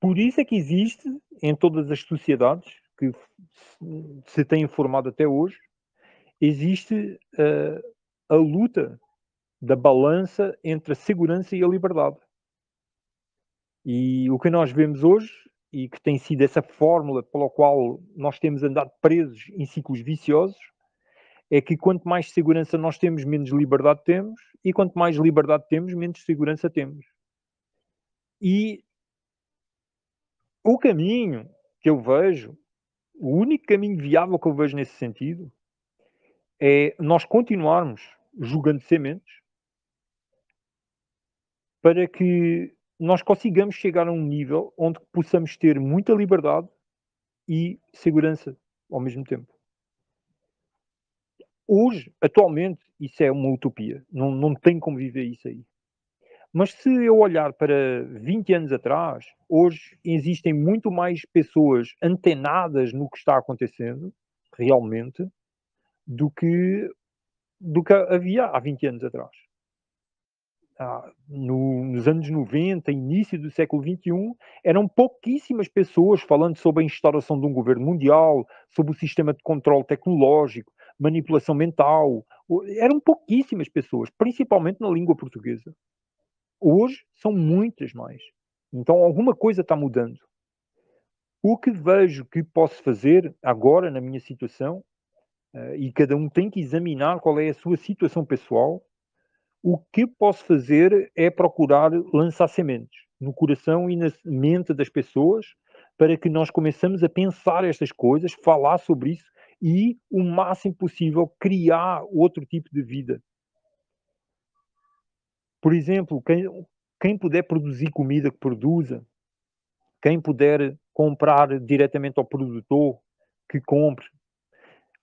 Por isso é que existe em todas as sociedades que se têm formado até hoje, existe uh, a luta da balança entre a segurança e a liberdade. E o que nós vemos hoje, e que tem sido essa fórmula pela qual nós temos andado presos em ciclos viciosos, é que quanto mais segurança nós temos, menos liberdade temos, e quanto mais liberdade temos, menos segurança temos. E o caminho que eu vejo, o único caminho viável que eu vejo nesse sentido, é nós continuarmos jogando sementes, para que nós consigamos chegar a um nível onde possamos ter muita liberdade e segurança ao mesmo tempo. Hoje, atualmente, isso é uma utopia. Não, não tem como viver isso aí. Mas se eu olhar para 20 anos atrás, hoje existem muito mais pessoas antenadas no que está acontecendo, realmente, do que, do que havia há 20 anos atrás no, nos anos 90, início do século 21, eram pouquíssimas pessoas falando sobre a instauração de um governo mundial, sobre o sistema de controle tecnológico, manipulação mental. Eram pouquíssimas pessoas, principalmente na língua portuguesa. Hoje são muitas mais. Então alguma coisa está mudando. O que vejo que posso fazer agora na minha situação, eh, e cada um tem que examinar qual é a sua situação pessoal, o que posso fazer é procurar lançar sementes no coração e na mente das pessoas para que nós começamos a pensar estas coisas, falar sobre isso e, o máximo possível, criar outro tipo de vida. Por exemplo, quem, quem puder produzir comida que produza, quem puder comprar diretamente ao produtor que compre,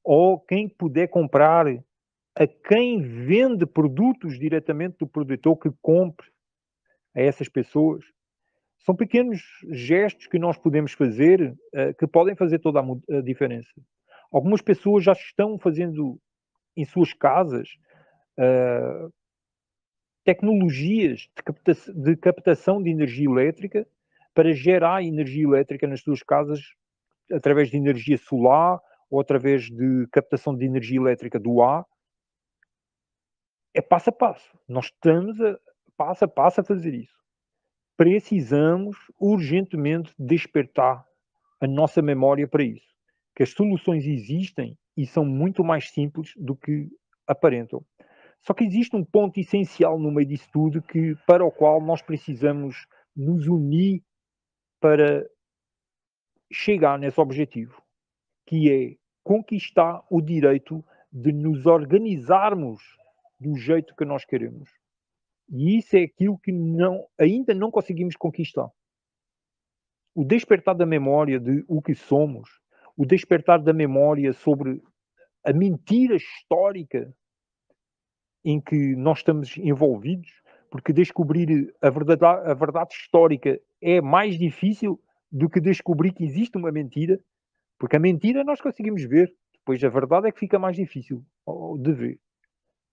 ou quem puder comprar a quem vende produtos diretamente do produtor que compre a essas pessoas. São pequenos gestos que nós podemos fazer uh, que podem fazer toda a, a, diferença. Algumas pessoas já estão fazendo em suas casas uh, tecnologias de, capta de captação de energia elétrica para gerar energia elétrica nas suas casas através de energia solar ou através de captação de energia elétrica do ar é passo a passo. Nós estamos a, passo a passo a fazer isso. Precisamos urgentemente despertar a nossa memória para isso. Que as soluções existem e são muito mais simples do que aparentam. Só que existe um ponto essencial no meio disso tudo que, para o qual nós precisamos nos unir para chegar nesse objetivo, que é conquistar o direito de nos organizarmos do jeito que nós queremos. E isso é aquilo que não, ainda não conseguimos conquistar. O despertar da memória de o que somos, o despertar da memória sobre a mentira histórica em que nós estamos envolvidos, porque descobrir a verdade, a verdade histórica é mais difícil do que descobrir que existe uma mentira, porque a mentira nós conseguimos ver, depois a verdade é que fica mais difícil de ver.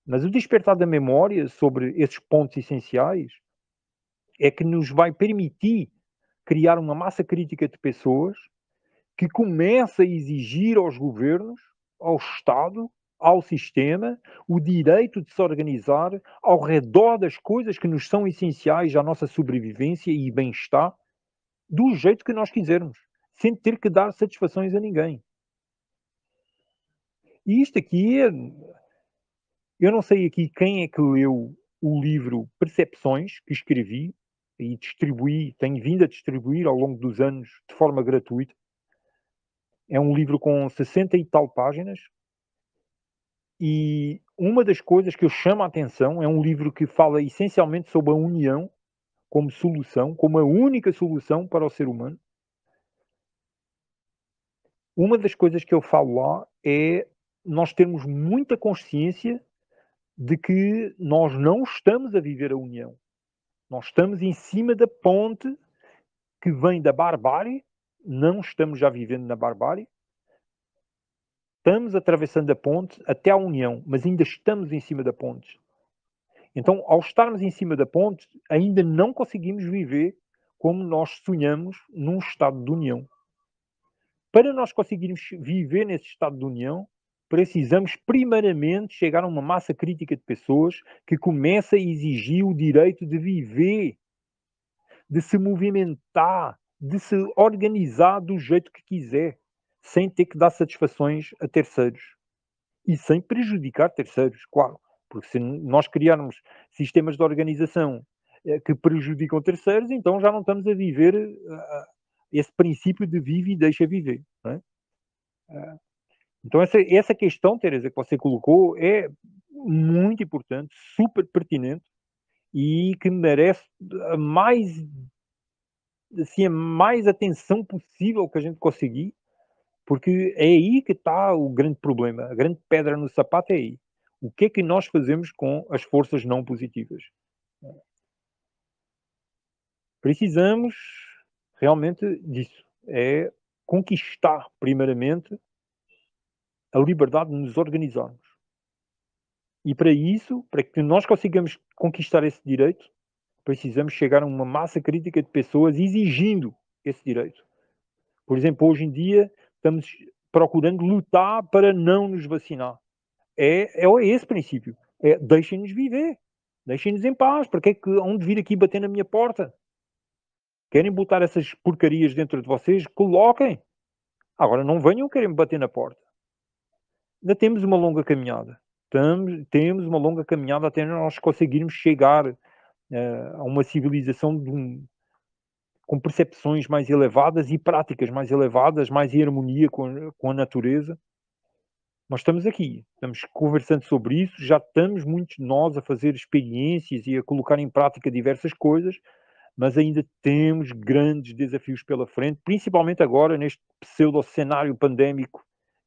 Mas o despertar da memória sobre esses pontos essenciais é que nos vai permitir criar uma massa crítica de pessoas que começa a exigir aos governos, ao Estado, ao sistema, o direito de se organizar ao redor das coisas que nos são essenciais à nossa sobrevivência e bem-estar, do jeito que nós quisermos, sem ter que dar satisfações a ninguém. E isto aqui é eu não sei aqui quem é que leu o livro Percepções, que escrevi e distribuí, tenho vindo a distribuir ao longo dos anos de forma gratuita. É um livro com 60 e tal páginas. E uma das coisas que eu chamo a atenção é um livro que fala essencialmente sobre a união como solução, como a única solução para o ser humano. Uma das coisas que eu falo lá é nós termos muita consciência de que nós não estamos a viver a união. Nós estamos em cima da ponte que vem da barbárie, não estamos já vivendo na barbárie, estamos atravessando a ponte até à união, mas ainda estamos em cima da ponte. Então, ao estarmos em cima da ponte, ainda não conseguimos viver como nós sonhamos num estado de união. Para nós conseguirmos viver nesse estado de união, precisamos primeiramente chegar a uma massa crítica de pessoas que comece a exigir o direito de viver, de se movimentar, de se organizar do jeito que quiser, sem ter que dar satisfações a terceiros e sem prejudicar terceiros, claro, porque se nós criarmos sistemas de organização eh, que prejudicam terceiros, então já não estamos a viver eh, eh, esse princípio de vive e deixa viver. É? Então, essa, essa questão, Teresa, que você colocou é muito importante, super pertinente e que merece mais, assim, a mais atenção possível que a gente conseguir, porque é aí que está o grande problema, a grande pedra no sapato é aí. O que é que nós fazemos com as forças não positivas? Precisamos realmente disso. É conquistar, primeiramente, a liberdade de nos organizarmos. E para isso, para que nós consigamos conquistar esse direito, precisamos chegar a uma massa crítica de pessoas exigindo esse direito. Por exemplo, hoje em dia estamos procurando lutar para não nos vacinar. É, é, é esse princípio. É, deixem-nos viver. Deixem-nos em paz. Para que é que hão de vir aqui bater na minha porta? Querem botar essas porcarias dentro de vocês? Coloquem. Agora não venham querer me bater na porta ainda temos uma longa caminhada. Temos, temos uma longa caminhada até nós conseguirmos chegar uh, a uma civilização um, com percepções mais elevadas e práticas mais elevadas, mais em harmonia com a, com a natureza. Nós estamos aqui, estamos conversando sobre isso, já estamos muitos de nós a fazer experiências e a colocar em prática diversas coisas, mas ainda temos grandes desafios pela frente, principalmente agora neste pseudo cenário pandémico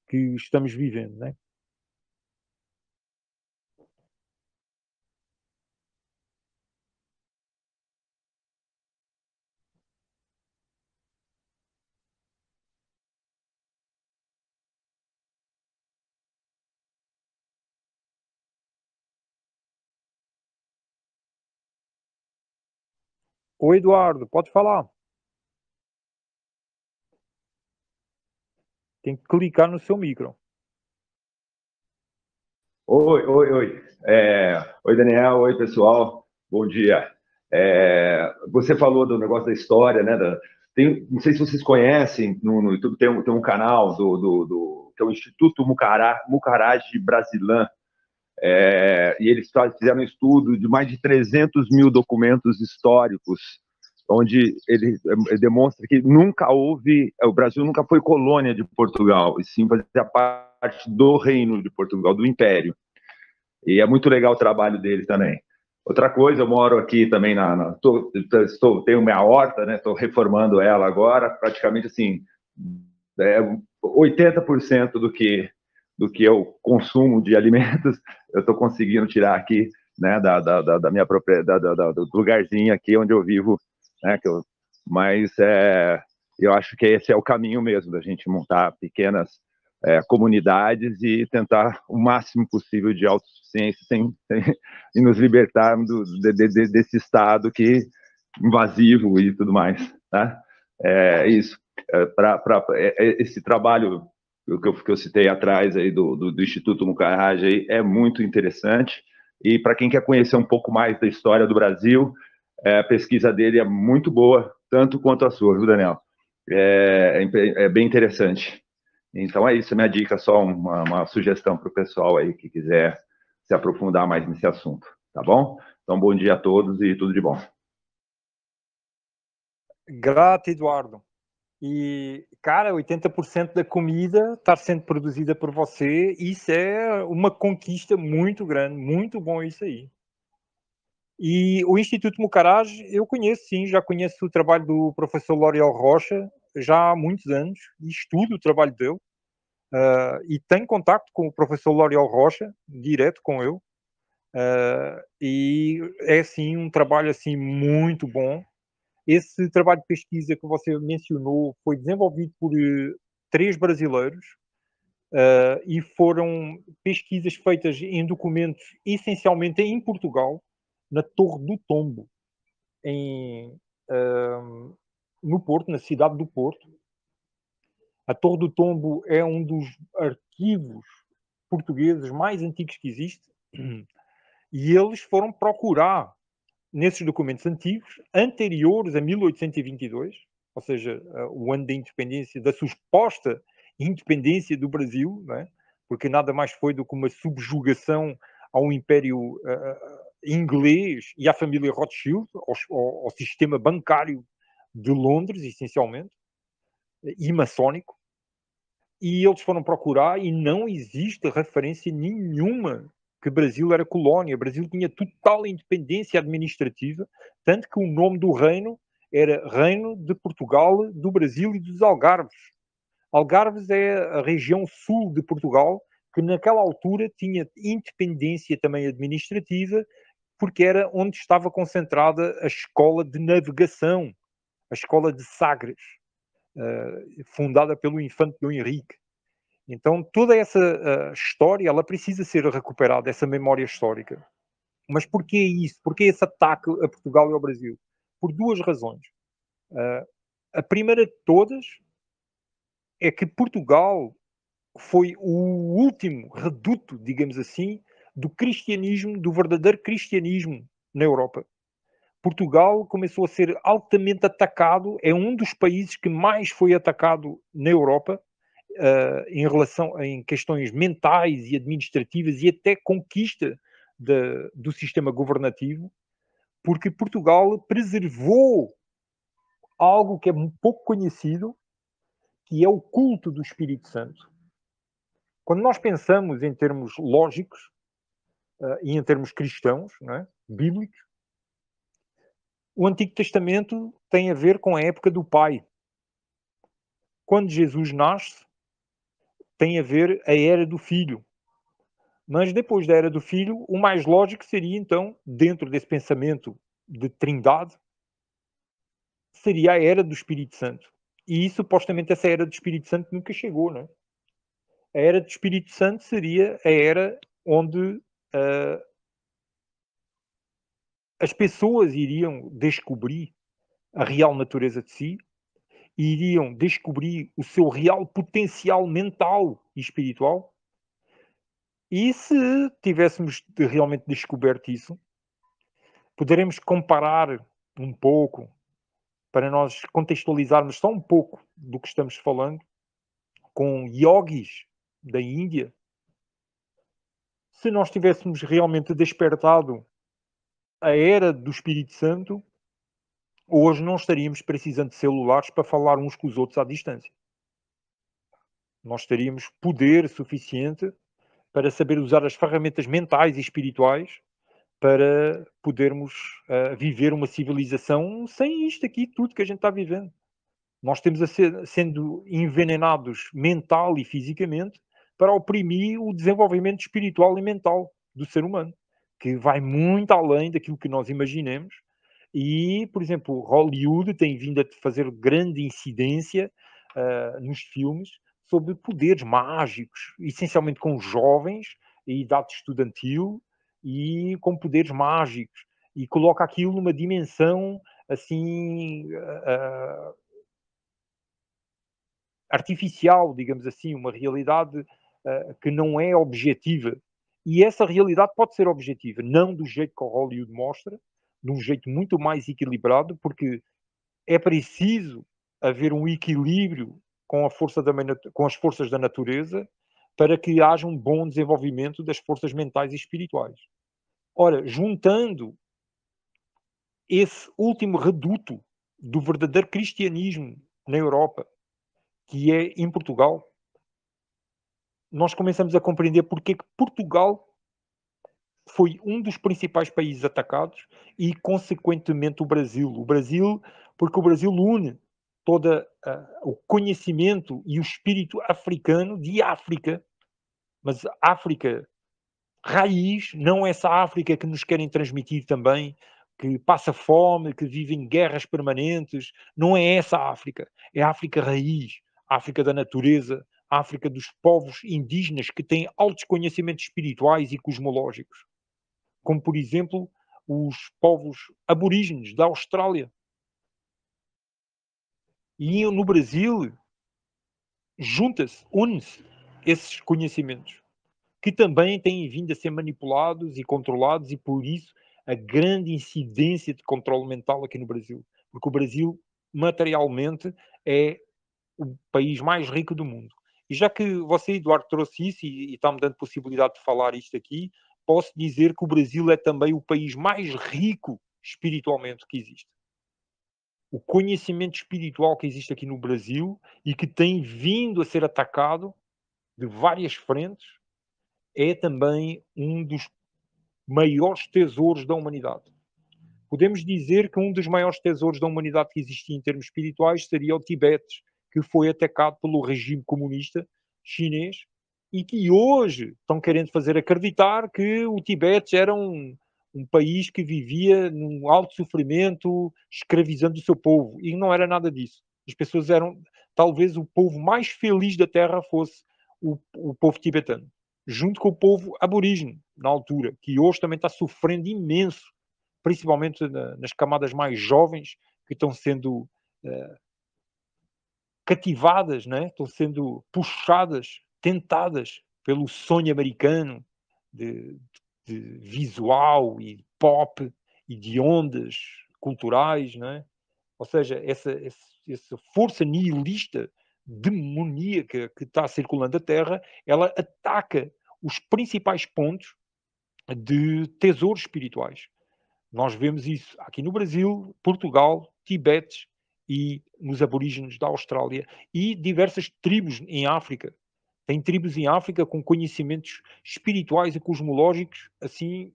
que estamos vivendo, né? O Eduardo, pode falar. Tem que clicar no seu micro. Oi, oi, oi. É, oi, Daniel. Oi, pessoal. Bom dia. É, você falou do negócio da história, né? Da, tem, não sei se vocês conhecem, no, no YouTube tem um, tem um canal do, do, do, que é o Instituto Mucará, Mucaraj de Brasilã, é, e eles fizeram um estudo de mais de 300 mil documentos históricos onde ele eh, demonstra que nunca houve, eh, o Brasil nunca foi colônia de Portugal, e sim fazia parte do reino de Portugal, do império. E é muito legal o trabalho dele também. Outra coisa, eu moro aqui também na, na tô, tenho minha horta, né? Estou reformando ela agora, praticamente assim, é, 80% do que do que eu consumo de <laughs> alimentos, eu estou conseguindo tirar aqui, né, da, da, da, minha propriedade, da, da, do lugarzinho aqui onde eu vivo né? Que eu, mas é, eu acho que esse é o caminho mesmo da gente montar pequenas é, comunidades e tentar o máximo possível de autossuficiência sem, sem <laughs> e nos libertarmos do, de, de, desse estado que invasivo e tudo mais, né? É, é isso. É, para é, é, esse trabalho que eu, que eu citei atrás aí do, do, do Instituto Mucarrage aí é muito interessante e para quem quer conhecer um pouco mais da história do Brasil é, a pesquisa dele é muito boa, tanto quanto a sua, viu, Daniel? É, é, é bem interessante. Então é isso, minha dica, só uma, uma sugestão para o pessoal aí que quiser se aprofundar mais nesse assunto, tá bom? Então, bom dia a todos e tudo de bom. Grato, Eduardo. E, cara, 80% da comida está sendo produzida por você, isso é uma conquista muito grande, muito bom isso aí. E o Instituto Mucaraj, eu conheço sim, já conheço o trabalho do professor L'Oriel Rocha já há muitos anos e estudo o trabalho dele. Uh, e tenho contacto com o professor L'Oriel Rocha, direto com ele. Uh, e é sim um trabalho assim muito bom. Esse trabalho de pesquisa que você mencionou foi desenvolvido por eh, três brasileiros uh, e foram pesquisas feitas em documentos essencialmente em Portugal, na Torre do Tombo, em, uh, no Porto, na cidade do Porto. A Torre do Tombo é um dos arquivos portugueses mais antigos que existe <clears throat> e eles foram procurar nesses documentos antigos, anteriores a 1822, ou seja, ah, o ano da independência, da suposta independência do Brasil, é? porque nada mais foi do que uma subjugação ao Império, ah, ah, inglês e à família Rothschild, ao, ao, ao sistema bancário de Londres, essencialmente, e maçónico, e eles foram procurar e não existe referência nenhuma que Brasil era colónia. Brasil tinha total independência administrativa, tanto que o nome do reino era Reino de Portugal, do Brasil e dos Algarves. Algarves é a região sul de Portugal, que naquela altura tinha independência também administrativa porque era onde estava concentrada a escola de navegação, a escola de Sagres, uh, fundada pelo infante Dom Henrique. Então toda essa uh, história, ela precisa ser recuperada, essa memória histórica. Mas porquê isso? Porquê esse ataque a Portugal e ao Brasil? Por duas razões. Uh, a primeira de todas é que Portugal foi o último reduto, digamos assim, do cristianismo, do verdadeiro cristianismo na Europa. Portugal começou a ser altamente atacado, é um dos países que mais foi atacado na Europa uh, em relação em questões mentais e administrativas e até conquista de, do sistema governativo, porque Portugal preservou algo que é pouco conhecido, que é o culto do Espírito Santo. Quando nós pensamos em termos lógicos, ah, e em termos cristãos, é? bíblicos, o Antigo Testamento tem a ver com a época do Pai. Quando Jesus nasce, tem a ver a era do Filho. Mas depois da era do Filho, o mais lógico seria então, dentro desse pensamento de Trindade, seria a era do Espírito Santo. E supostamente essa era do Espírito Santo nunca chegou, não é? A era do Espírito Santo seria a era onde uh, as pessoas iriam descobrir a real natureza de si, iriam descobrir o seu real potencial mental e espiritual. E se tivéssemos realmente descoberto isso, poderemos comparar um pouco, para nós contextualizarmos só um pouco do que estamos falando, com yogis da Índia, se nós tivéssemos realmente despertado a era do Espírito Santo, hoje não estaríamos precisando de celulares para falar uns com os outros à distância. Nós teríamos poder suficiente para saber usar as ferramentas mentais e espirituais para podermos uh, viver uma civilização sem isto aqui, tudo que a gente está vivendo. Nós temos a ser, sendo envenenados mental e fisicamente para oprimir o desenvolvimento espiritual e mental do ser humano, que vai muito além daquilo que nós imaginemos. E, por exemplo, Hollywood tem vindo a fazer grande incidência uh, nos filmes sobre poderes mágicos, essencialmente com jovens e idade estudantil e com poderes mágicos. E coloca aquilo numa dimensão assim. Uh, artificial, digamos assim, uma realidade eh, que não é objetiva. E essa realidade pode ser objetiva, não do jeito que o Hollywood mostra, de um jeito muito mais equilibrado, porque é preciso haver um equilíbrio com, a força da, com as forças da natureza para que haja um bom desenvolvimento das forças mentais e espirituais. Ora, juntando esse último reduto do verdadeiro cristianismo na Europa, que é em Portugal, nós começamos a compreender porque é que Portugal foi um dos principais países atacados e, consequentemente, o Brasil. O Brasil, porque o Brasil une todo o conhecimento e o espírito africano de África, mas África raiz, não essa é África que nos querem transmitir também, que passa fome, que vive em guerras permanentes, não é essa África, é a África raiz, a África da natureza, a África dos povos indígenas que têm altos conhecimentos espirituais e cosmológicos, como por exemplo os povos aborígenes da Austrália. E no Brasil junta-se, une-se esses conhecimentos, que também têm vindo a ser manipulados e controlados, e por isso a grande incidência de controle mental aqui no Brasil. Porque o Brasil, materialmente, é o país mais rico do mundo. E já que você, Eduardo, trouxe isso e, e está-me dando possibilidade de falar isto aqui, posso dizer que o Brasil é também o país mais rico espiritualmente que existe. O conhecimento espiritual que existe aqui no Brasil e que tem vindo a ser atacado de várias frentes é também um dos maiores tesouros da humanidade. Podemos dizer que um dos maiores tesouros da humanidade que existia em termos espirituais seria o Tibete, que foi atacado pelo regime comunista chinês e que hoje estão querendo fazer acreditar que o Tibete era um, um país que vivia num alto sofrimento, escravizando o seu povo. E não era nada disso. As pessoas eram, talvez, o povo mais feliz da Terra fosse o, o povo tibetano, junto com o povo aborígeno, na altura, que hoje também está sofrendo imenso, principalmente na, nas camadas mais jovens, que estão sendo uh, cativadas, é? estão sendo puxadas, tentadas pelo sonho americano de, de visual e pop e de ondas culturais, é? ou seja, essa, essa, essa força nihilista demoníaca que está circulando a Terra, ela ataca os principais pontos de tesouros espirituais. Nós vemos isso aqui no Brasil, Portugal, Tibete, e nos aborígenes da Austrália e diversas tribos em África. Tem tribos em África com conhecimentos espirituais e cosmológicos, assim,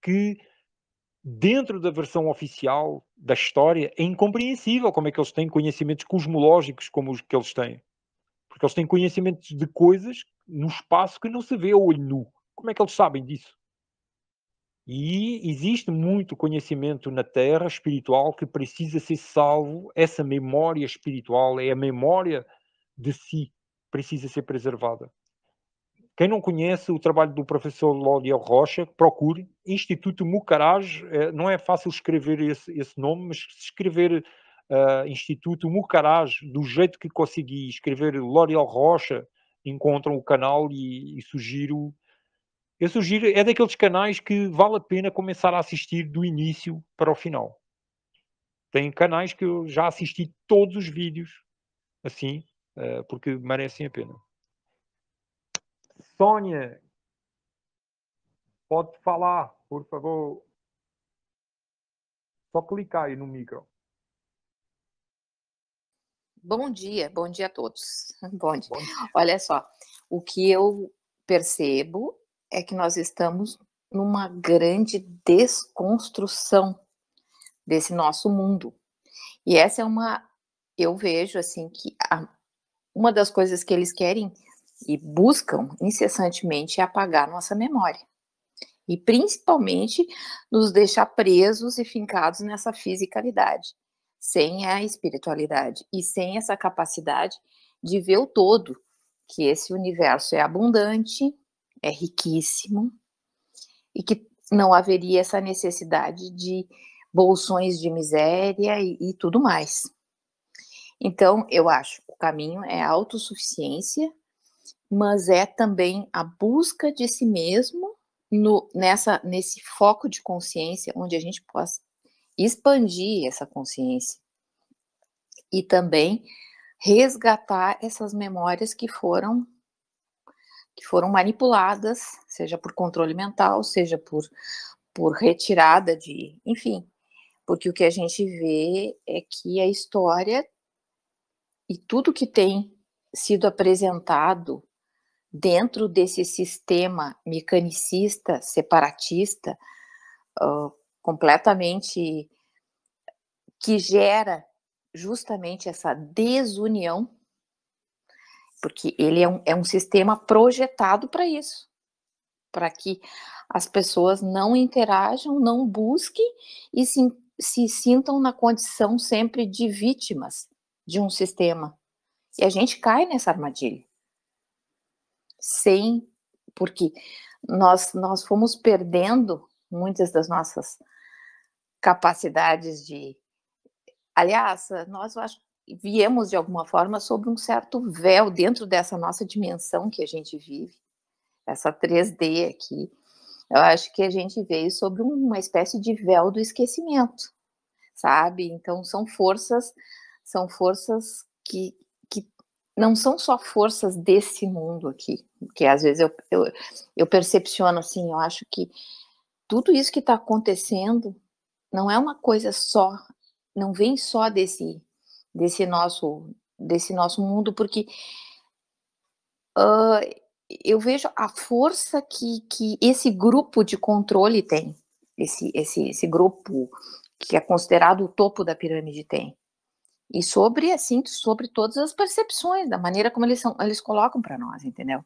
que dentro da versão oficial da história é incompreensível como é que eles têm conhecimentos cosmológicos como os que eles têm. Porque eles têm conhecimentos de coisas no espaço que não se vê a olho nu. Como é que eles sabem disso? E existe muito conhecimento na Terra espiritual que precisa ser salvo. Essa memória espiritual é a memória de si, precisa ser preservada. Quem não conhece o trabalho do professor Lódio Rocha, procure. Instituto Mucaraj, eh, não é fácil escrever esse, esse nome, mas se escrever uh, Instituto Mucaraj do jeito que consegui, escrever Lódio Rocha, encontram o canal e, e sugiro eu sugiro, é daqueles canais que vale a pena começar a assistir do início para o final. Tem canais que eu já assisti todos os vídeos, assim, eh, porque merecem a pena. Sónia, pode falar, por favor. Só clicar aí no micro. Bom dia, bom dia a todos. <laughs> Bom dia. Bom dia. Olha só, o que eu percebo é que nós estamos numa grande desconstrução desse nosso mundo. E essa é uma, eu vejo assim que a, uma das coisas que eles querem e buscam incessantemente é apagar nossa memória. E principalmente nos deixar presos e fincados nessa fisicalidade, sem a espiritualidade e sem essa capacidade de ver o todo, que esse universo é abundante, é riquíssimo e que não haveria essa necessidade de bolsões de miséria e, e tudo mais. Então, eu acho que o caminho é autossuficiência, mas é também a busca de si mesmo no, nessa, nesse foco de consciência, onde a gente possa expandir essa consciência e também resgatar essas memórias que foram que foram manipuladas, seja por controle mental, seja por, por retirada de. Enfim, porque o que a gente vê é que a história e tudo que tem sido apresentado dentro desse sistema mecanicista, separatista, uh, completamente que gera justamente essa desunião porque ele é um, é um sistema projetado para isso, para que as pessoas não interajam, não busquem e se, se sintam na condição sempre de vítimas de um sistema. E a gente cai nessa armadilha. Sem, porque nós, nós fomos perdendo muitas das nossas capacidades de. Aliás, nós acho viemos de alguma forma sobre um certo véu dentro dessa nossa dimensão que a gente vive, essa 3D aqui. Eu acho que a gente veio sobre uma espécie de véu do esquecimento, sabe? Então são forças, são forças que, que não são só forças desse mundo aqui, que às vezes eu, eu, eu percepciono assim, eu acho que tudo isso que está acontecendo não é uma coisa só, não vem só desse desse nosso desse nosso mundo, porque uh, eu vejo a força que, que esse grupo de controle tem, esse, esse, esse grupo que é considerado o topo da pirâmide tem, e sobre assim sobre todas as percepções, da maneira como eles são, eles colocam para nós, entendeu?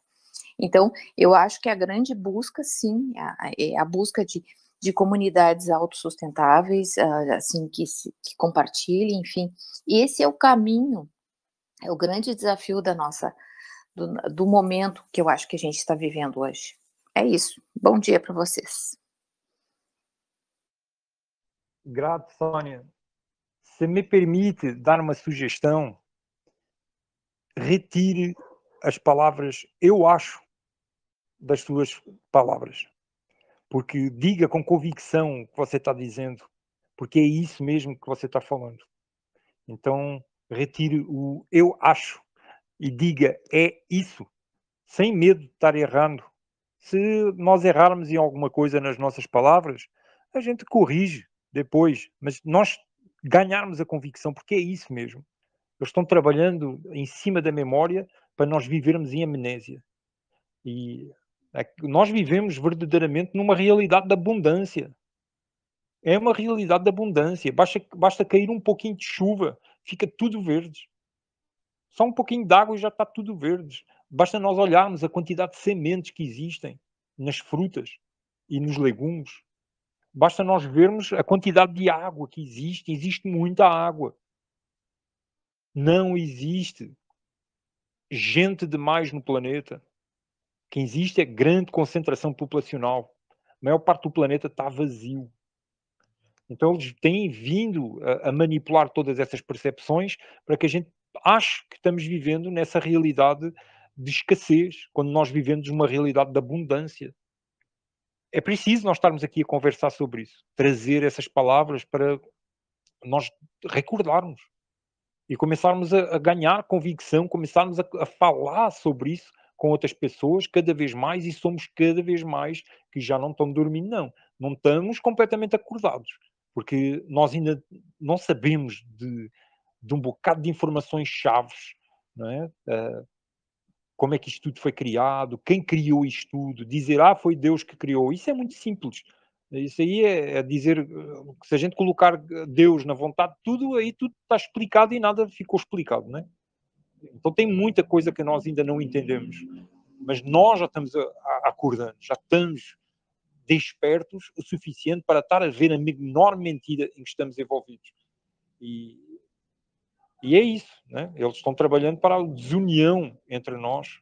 Então, eu acho que a grande busca, sim, a, a é busca de de comunidades autossustentáveis, ah, assim, que, que compartilhem, enfim. E esse é o caminho, é o grande desafio da nossa, do, do momento que eu acho que a gente está vivendo hoje. É isso. Bom dia para vocês. Grato, Sônia. Se me permite dar uma sugestão, retire as palavras eu acho das suas palavras porque diga com convicção o que você está dizendo, porque é isso mesmo que você está falando. Então, retire o eu acho e diga é isso, sem medo de estar errando. Se nós errarmos em alguma coisa nas nossas palavras, a gente corrige depois, mas nós ganharmos a convicção, porque é isso mesmo. Eles estão trabalhando em cima da memória para nós vivermos em amnésia. E é nós vivemos verdadeiramente numa realidade de abundância. É uma realidade de abundância. Basta, basta cair um pouquinho de chuva, fica tudo verde. Só um pouquinho de água e já está tudo verde. Basta nós olharmos a quantidade de sementes que existem nas frutas e nos legumes. Basta nós vermos a quantidade de água que existe. Existe muita água. Não existe gente demais no planeta que existe é grande concentração populacional. A maior parte do planeta está vazio. Então eles têm vindo a, a, manipular todas essas percepções para que a gente ache que estamos vivendo nessa realidade de escassez, quando nós vivemos uma realidade de abundância. É preciso nós estarmos aqui a conversar sobre isso, trazer essas palavras para nós recordarmos e começarmos a, a ganhar convicção, começarmos a, a falar sobre isso com outras pessoas cada vez mais e somos cada vez mais que já não estamos dormindo, não. Não estamos completamente acordados, porque nós ainda não sabemos de, de um bocado de informações chaves, não é? Uh, como é que isto tudo foi criado, quem criou isto tudo, dizer, ah, foi Deus que criou, isso é muito simples. Isso aí é, é dizer que ah, se a gente colocar Deus na vontade de tudo, aí tudo está explicado e nada ficou explicado, não é? Então tem muita coisa que nós ainda não entendemos, mas nós já estamos acordando, já estamos despertos o suficiente para estar a ver a menor mentira em que estamos envolvidos. E, e é isso, né? eles estão trabalhando para a desunião entre nós,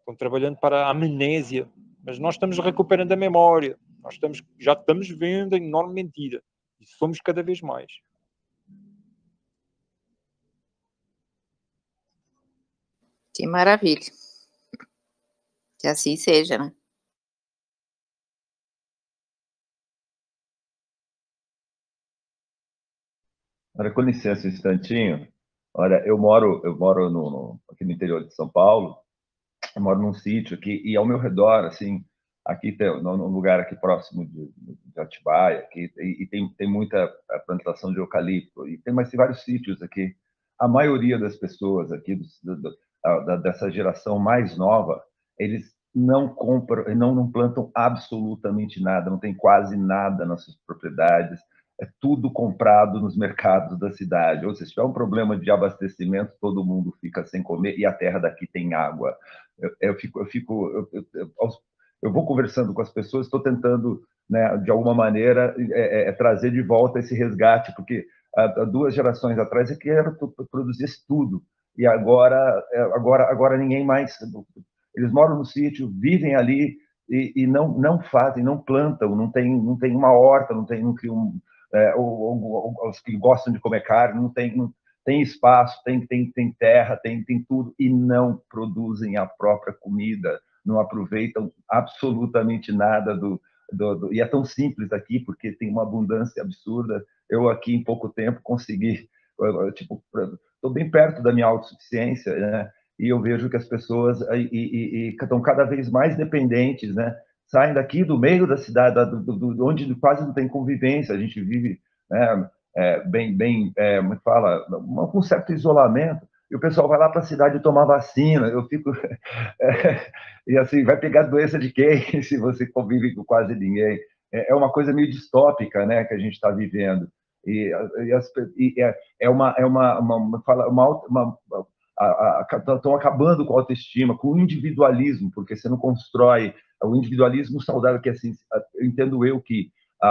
estão trabalhando para a amnésia, mas nós estamos recuperando a memória, nós estamos, já estamos vendo a enorme mentira, e somos cada vez mais. Que maravilha. Que assim seja, né? Olha, com licença um instantinho. Olha, eu moro, eu moro no, no, aqui no interior de São Paulo. Eu moro num sítio aqui e ao meu redor, assim, aqui tem num lugar aqui próximo de, de Atibaia, aqui e, e, tem, tem muita eh, plantação de eucalipto e tem mais vários sítios aqui. A maioria das pessoas aqui dessa geração mais nova, eles não compram, não, não plantam absolutamente nada, não tem quase nada nas suas propriedades, é tudo comprado nos mercados da cidade. Ou seja, se tiver um problema de abastecimento, todo mundo fica sem comer e a terra daqui tem água. Eu, eu fico, eu, fico eu, eu, eu, vou conversando com as pessoas, estou tentando, né, de alguma maneira, é, é, é, trazer de volta esse resgate, porque há, há duas gerações atrás é que era produzisse tudo e agora, é, agora, agora ninguém mais. Eles moram no sítio, vivem ali e, e não, não fazem, não plantam, não tem, não tem uma horta, não tem, não criam, um, é, ou, ou, ou, os que gostam de comer carne, não tem, não, tem espaço, tem, tem, tem terra, tem, tem tudo e não produzem a própria comida, não aproveitam absolutamente nada do, do, do, e é tão simples aqui porque tem uma abundância absurda. Eu aqui em pouco tempo consegui tipo estou bem perto da minha autossuficiência, né? E eu vejo que as pessoas e, e, e estão cada vez mais dependentes, né? Saem daqui do meio da cidade, do, do, do, onde quase não tem convivência. A gente vive né, é, bem, bem, é, como é fala, um, um certo isolamento e o pessoal vai lá para a cidade tomar vacina. Eu fico. <laughs> É, e assim, vai pegar doença de quem <laughs> se você convive com quase ninguém? É, é, uma coisa meio distópica né, que a gente está vivendo. E, e, as, e é, é, uma, é uma, uma, uma, uma estão acabando com a autoestima, com o individualismo, porque você não constrói o é individualismo saudável, que é assim, eu entendo eu que a,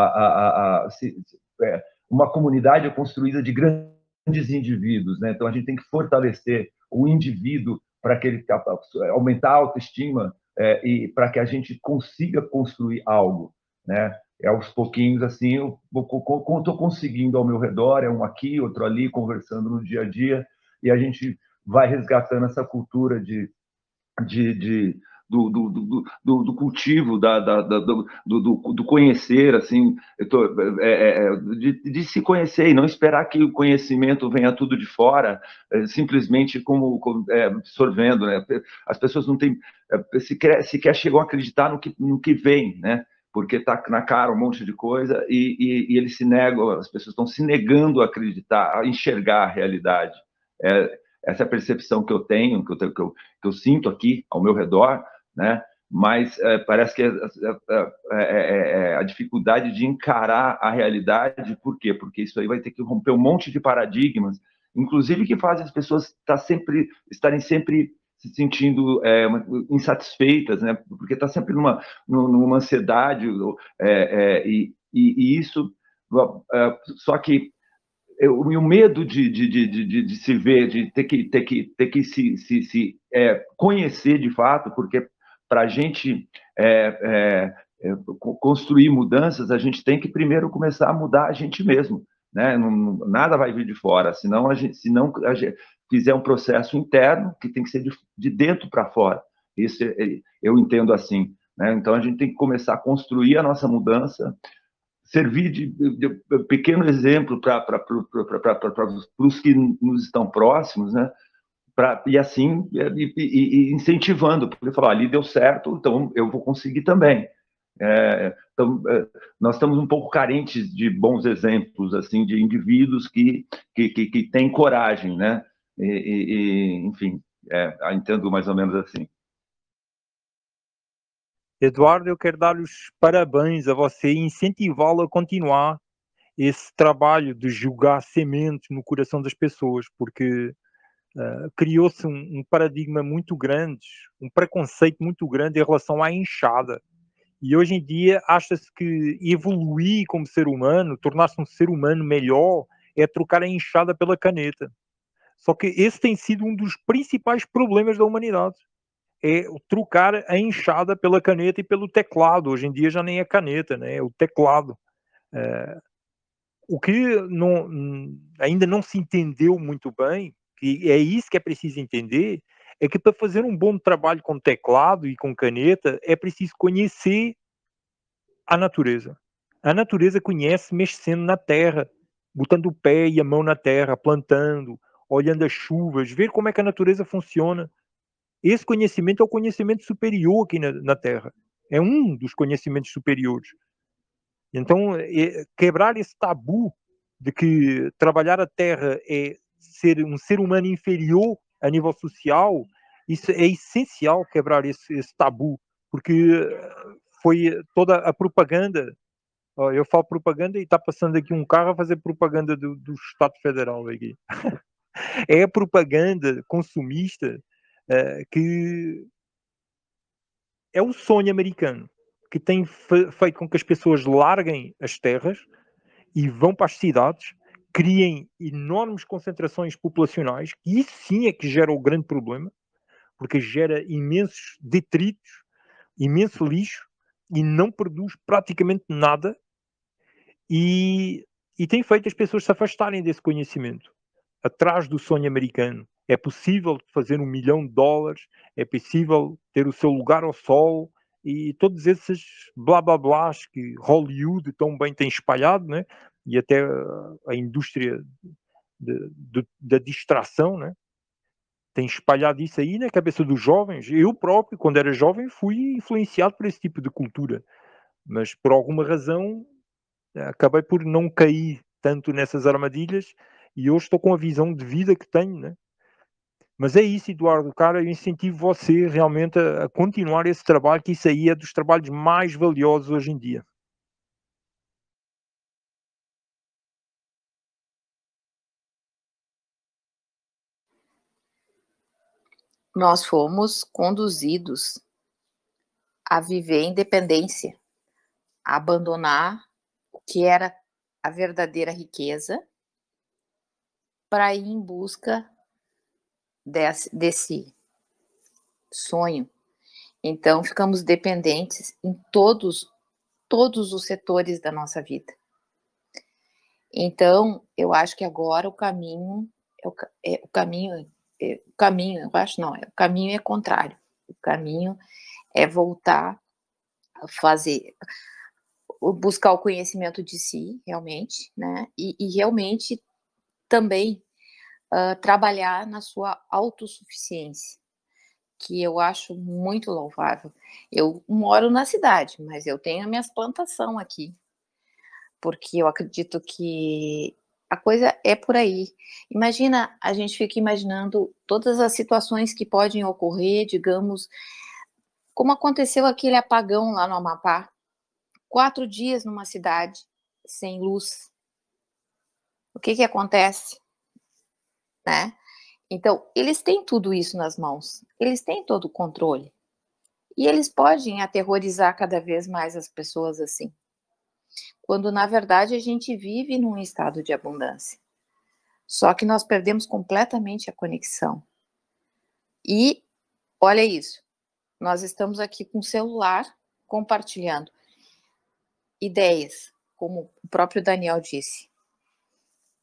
a, a, se, é, uma comunidade é construída de grandes indivíduos, né? então a gente tem que fortalecer o indivíduo para que ele aumentar a autoestima é, e para que a gente consiga construir algo, né? é aos pouquinhos, assim, eu estou conseguindo ao meu redor, é um aqui, outro ali, conversando no dia a dia, e a gente vai resgatando essa cultura de, de, de do, do, do, do, cultivo, da, da, da do, do, conhecer, assim, tô, é, é, é, de, de, se conhecer e não esperar que o conhecimento venha tudo de fora, é, simplesmente como, como é, absorvendo, né? As pessoas não têm, é, sequer, quer chegam a acreditar no que, no que vem, né? porque está na cara um monte de coisa e, e, e eles se negam, as pessoas estão se negando a acreditar, a enxergar a realidade. É, essa é a percepção que eu tenho, que eu, tenho, que eu, que eu sinto aqui ao meu redor, né? mas é, parece que é, é, é, é a dificuldade de encarar a realidade, por quê? Porque isso aí vai ter que romper um monte de paradigmas, inclusive que fazem as pessoas tá sempre, estarem sempre se sentindo é, insatisfeitas, né? Porque está sempre numa, numa ansiedade é, é, e, e, isso é, só que eu, o medo de, de, de, de, de se ver, de ter que, ter que, ter que se, se, se é, conhecer de fato, porque para a gente é, é, é construir mudanças, a gente tem que primeiro começar a mudar a gente mesmo. Né? Não, nada vai vir de fora, senão a gente, senão a gente, fizer um processo interno que tem que ser de, de dentro para fora. Isso é, eu entendo assim. Né? Então a gente tem que começar a construir a nossa mudança, servir de, de, de pequeno exemplo para os que nos estão próximos, né? Pra, e assim, e, e, e incentivando, porque falar, ah, ali deu certo, então eu vou conseguir também. É, então, é, nós estamos um pouco carentes de bons exemplos, assim, de indivíduos que, que, que, que têm coragem, né? e, e, enfim, é, entendo mais ou menos assim. Eduardo, eu quero dar os parabéns a você e incentivá-lo a continuar esse trabalho de jogar sementes no coração das pessoas, porque uh, criou-se um, um, paradigma muito grande, um preconceito muito grande em relação à enxada. E hoje em dia acha-se que evoluir como ser humano, tornar-se um ser humano melhor, é trocar a enxada pela caneta. Só que esse tem sido um dos principais problemas da humanidade. É trocar a enxada pela caneta e pelo teclado. Hoje em dia já nem é caneta, né? é o teclado. É, o que não, ainda não se entendeu muito bem, que é isso que é preciso entender, é que para fazer um bom trabalho com teclado e com caneta é preciso conhecer a natureza. A natureza conhece mexendo na terra, botando o pé e a mão na terra, plantando, olhando as chuvas, ver como é que a natureza funciona. Esse conhecimento é o conhecimento superior aqui na, na Terra. É um dos conhecimentos superiores. Então, é, quebrar esse tabu de que trabalhar a Terra é ser um ser humano inferior a nível social, isso é essencial quebrar esse, esse tabu, porque eh, foi toda a propaganda. Eu falo propaganda e está passando aqui um carro a fazer propaganda do, do Estado Federal aqui. <laughs> é a propaganda consumista eh, que é o sonho americano, que tem fe feito com que as pessoas larguem as terras e vão para as cidades, criem enormes concentrações populacionais, e isso sim é que gera o grande problema, porque gera imensos detritos, imenso lixo, e não produz praticamente nada, e, e tem feito as pessoas se afastarem desse conhecimento atrás do sonho americano. É possível fazer um milhão de dólares, é possível ter o seu lugar ao sol e todos esses blá blá blás que Hollywood tão bem tem espalhado, né? e até a indústria de, de, da distração né? tem espalhado isso aí na cabeça dos jovens. Eu próprio, quando era jovem, fui influenciado por esse tipo de cultura, mas por alguma razão acabei por não cair tanto nessas armadilhas e hoje estou com a visão de vida que tenho, né? Mas é isso, Eduardo, cara, eu incentivo você realmente a, a continuar esse trabalho, que isso aí é dos trabalhos mais valiosos hoje em dia. Nós fomos conduzidos a viver independência, a abandonar o que era a verdadeira riqueza para ir em busca desse, desse sonho. Então, ficamos dependentes em todos, todos os setores da nossa vida. Então, eu acho que agora o caminho é o, é, o caminho, é, o caminho, eu acho não, é, o caminho é contrário. O caminho é voltar a fazer, buscar o conhecimento de si, realmente, né? E, e realmente também uh, trabalhar na sua autossuficiência, que eu acho muito louvável. Eu moro na cidade, mas eu tenho a minhas plantação aqui, porque eu acredito que a coisa é por aí. Imagina, a gente fica imaginando todas as situações que podem ocorrer, digamos, como aconteceu aquele apagão lá no Amapá, quatro dias numa cidade sem luz, o que que acontece, né? Então, eles têm tudo isso nas mãos, eles têm todo o controle. E eles podem aterrorizar cada vez mais as pessoas assim. Quando, na verdade, a gente vive num estado de abundância. Só que nós perdemos completamente a conexão. E, olha isso, nós estamos aqui com o celular compartilhando ideias, como o próprio Daniel disse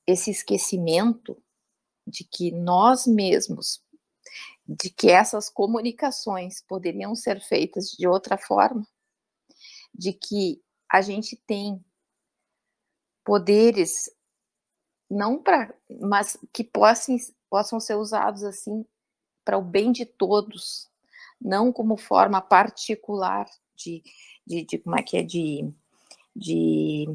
esse esquecimento de que nós mesmos, de que essas comunicações poderiam ser feitas de outra forma, de que a gente tem poderes não para, mas que possam, possam ser usados assim para o bem de todos, não como forma particular de, de, de como é que é de, de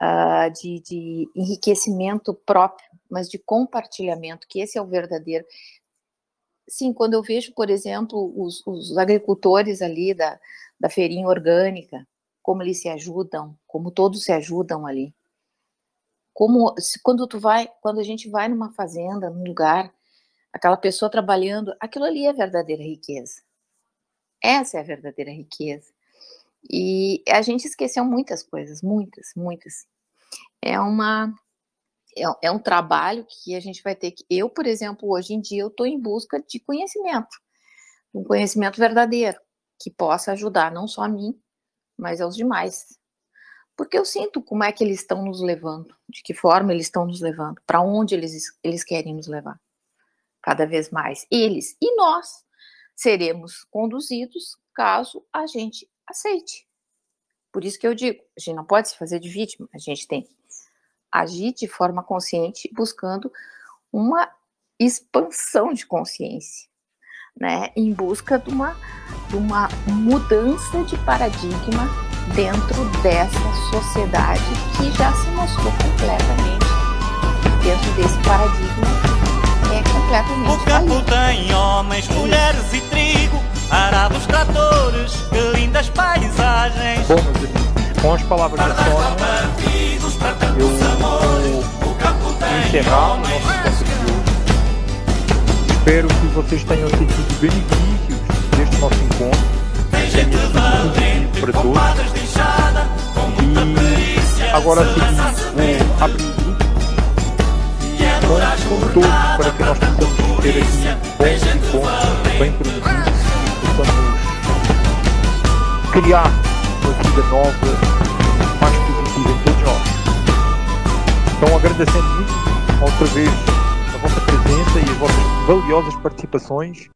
uh, de, de enriquecimento próprio, mas de compartilhamento, que esse é o verdadeiro. Sim, quando eu vejo, por exemplo, os, os agricultores ali da, da feirinha orgânica, como eles se ajudam, como todos se ajudam ali. Como se, quando tu vai, quando a gente vai numa fazenda, num lugar, aquela pessoa trabalhando, aquilo ali é a verdadeira riqueza. Essa é a verdadeira riqueza. E a gente esqueceu muitas coisas, muitas, muitas é uma é, é um trabalho que a gente vai ter que. Eu, por exemplo, hoje em dia eu estou em busca de conhecimento, um conhecimento verdadeiro que possa ajudar não só a mim, mas aos demais. Porque eu sinto como é que eles estão nos levando, de que forma eles estão nos levando, para onde eles, eles querem nos levar. Cada vez mais. Eles e nós seremos conduzidos caso a gente aceite. Por isso que eu digo, a gente não pode se fazer de vítima, a gente tem que agir de forma consciente, buscando uma expansão de consciência, né? Em busca de uma, de uma mudança de paradigma dentro dessa sociedade que já se mostrou completamente dentro desse paradigma é completamente O campo tem homens, mulheres e trigo, arados, tratores, que lindas paisagens. Bom, meus com as palavras de Sônia, eu encerrar o nosso conteúdo. Espero que vocês tenham sentido benefícios deste nosso encontro. Tenha sido para todos. E agora seguimos o abrigo com todos é então, para que nós possamos ter aqui bons encontros bem produzidos, possamos criar uma vida nova mais positiva em todos nós. Então agradecendo muito outra vez a vossa presença e as vossas valiosas participações.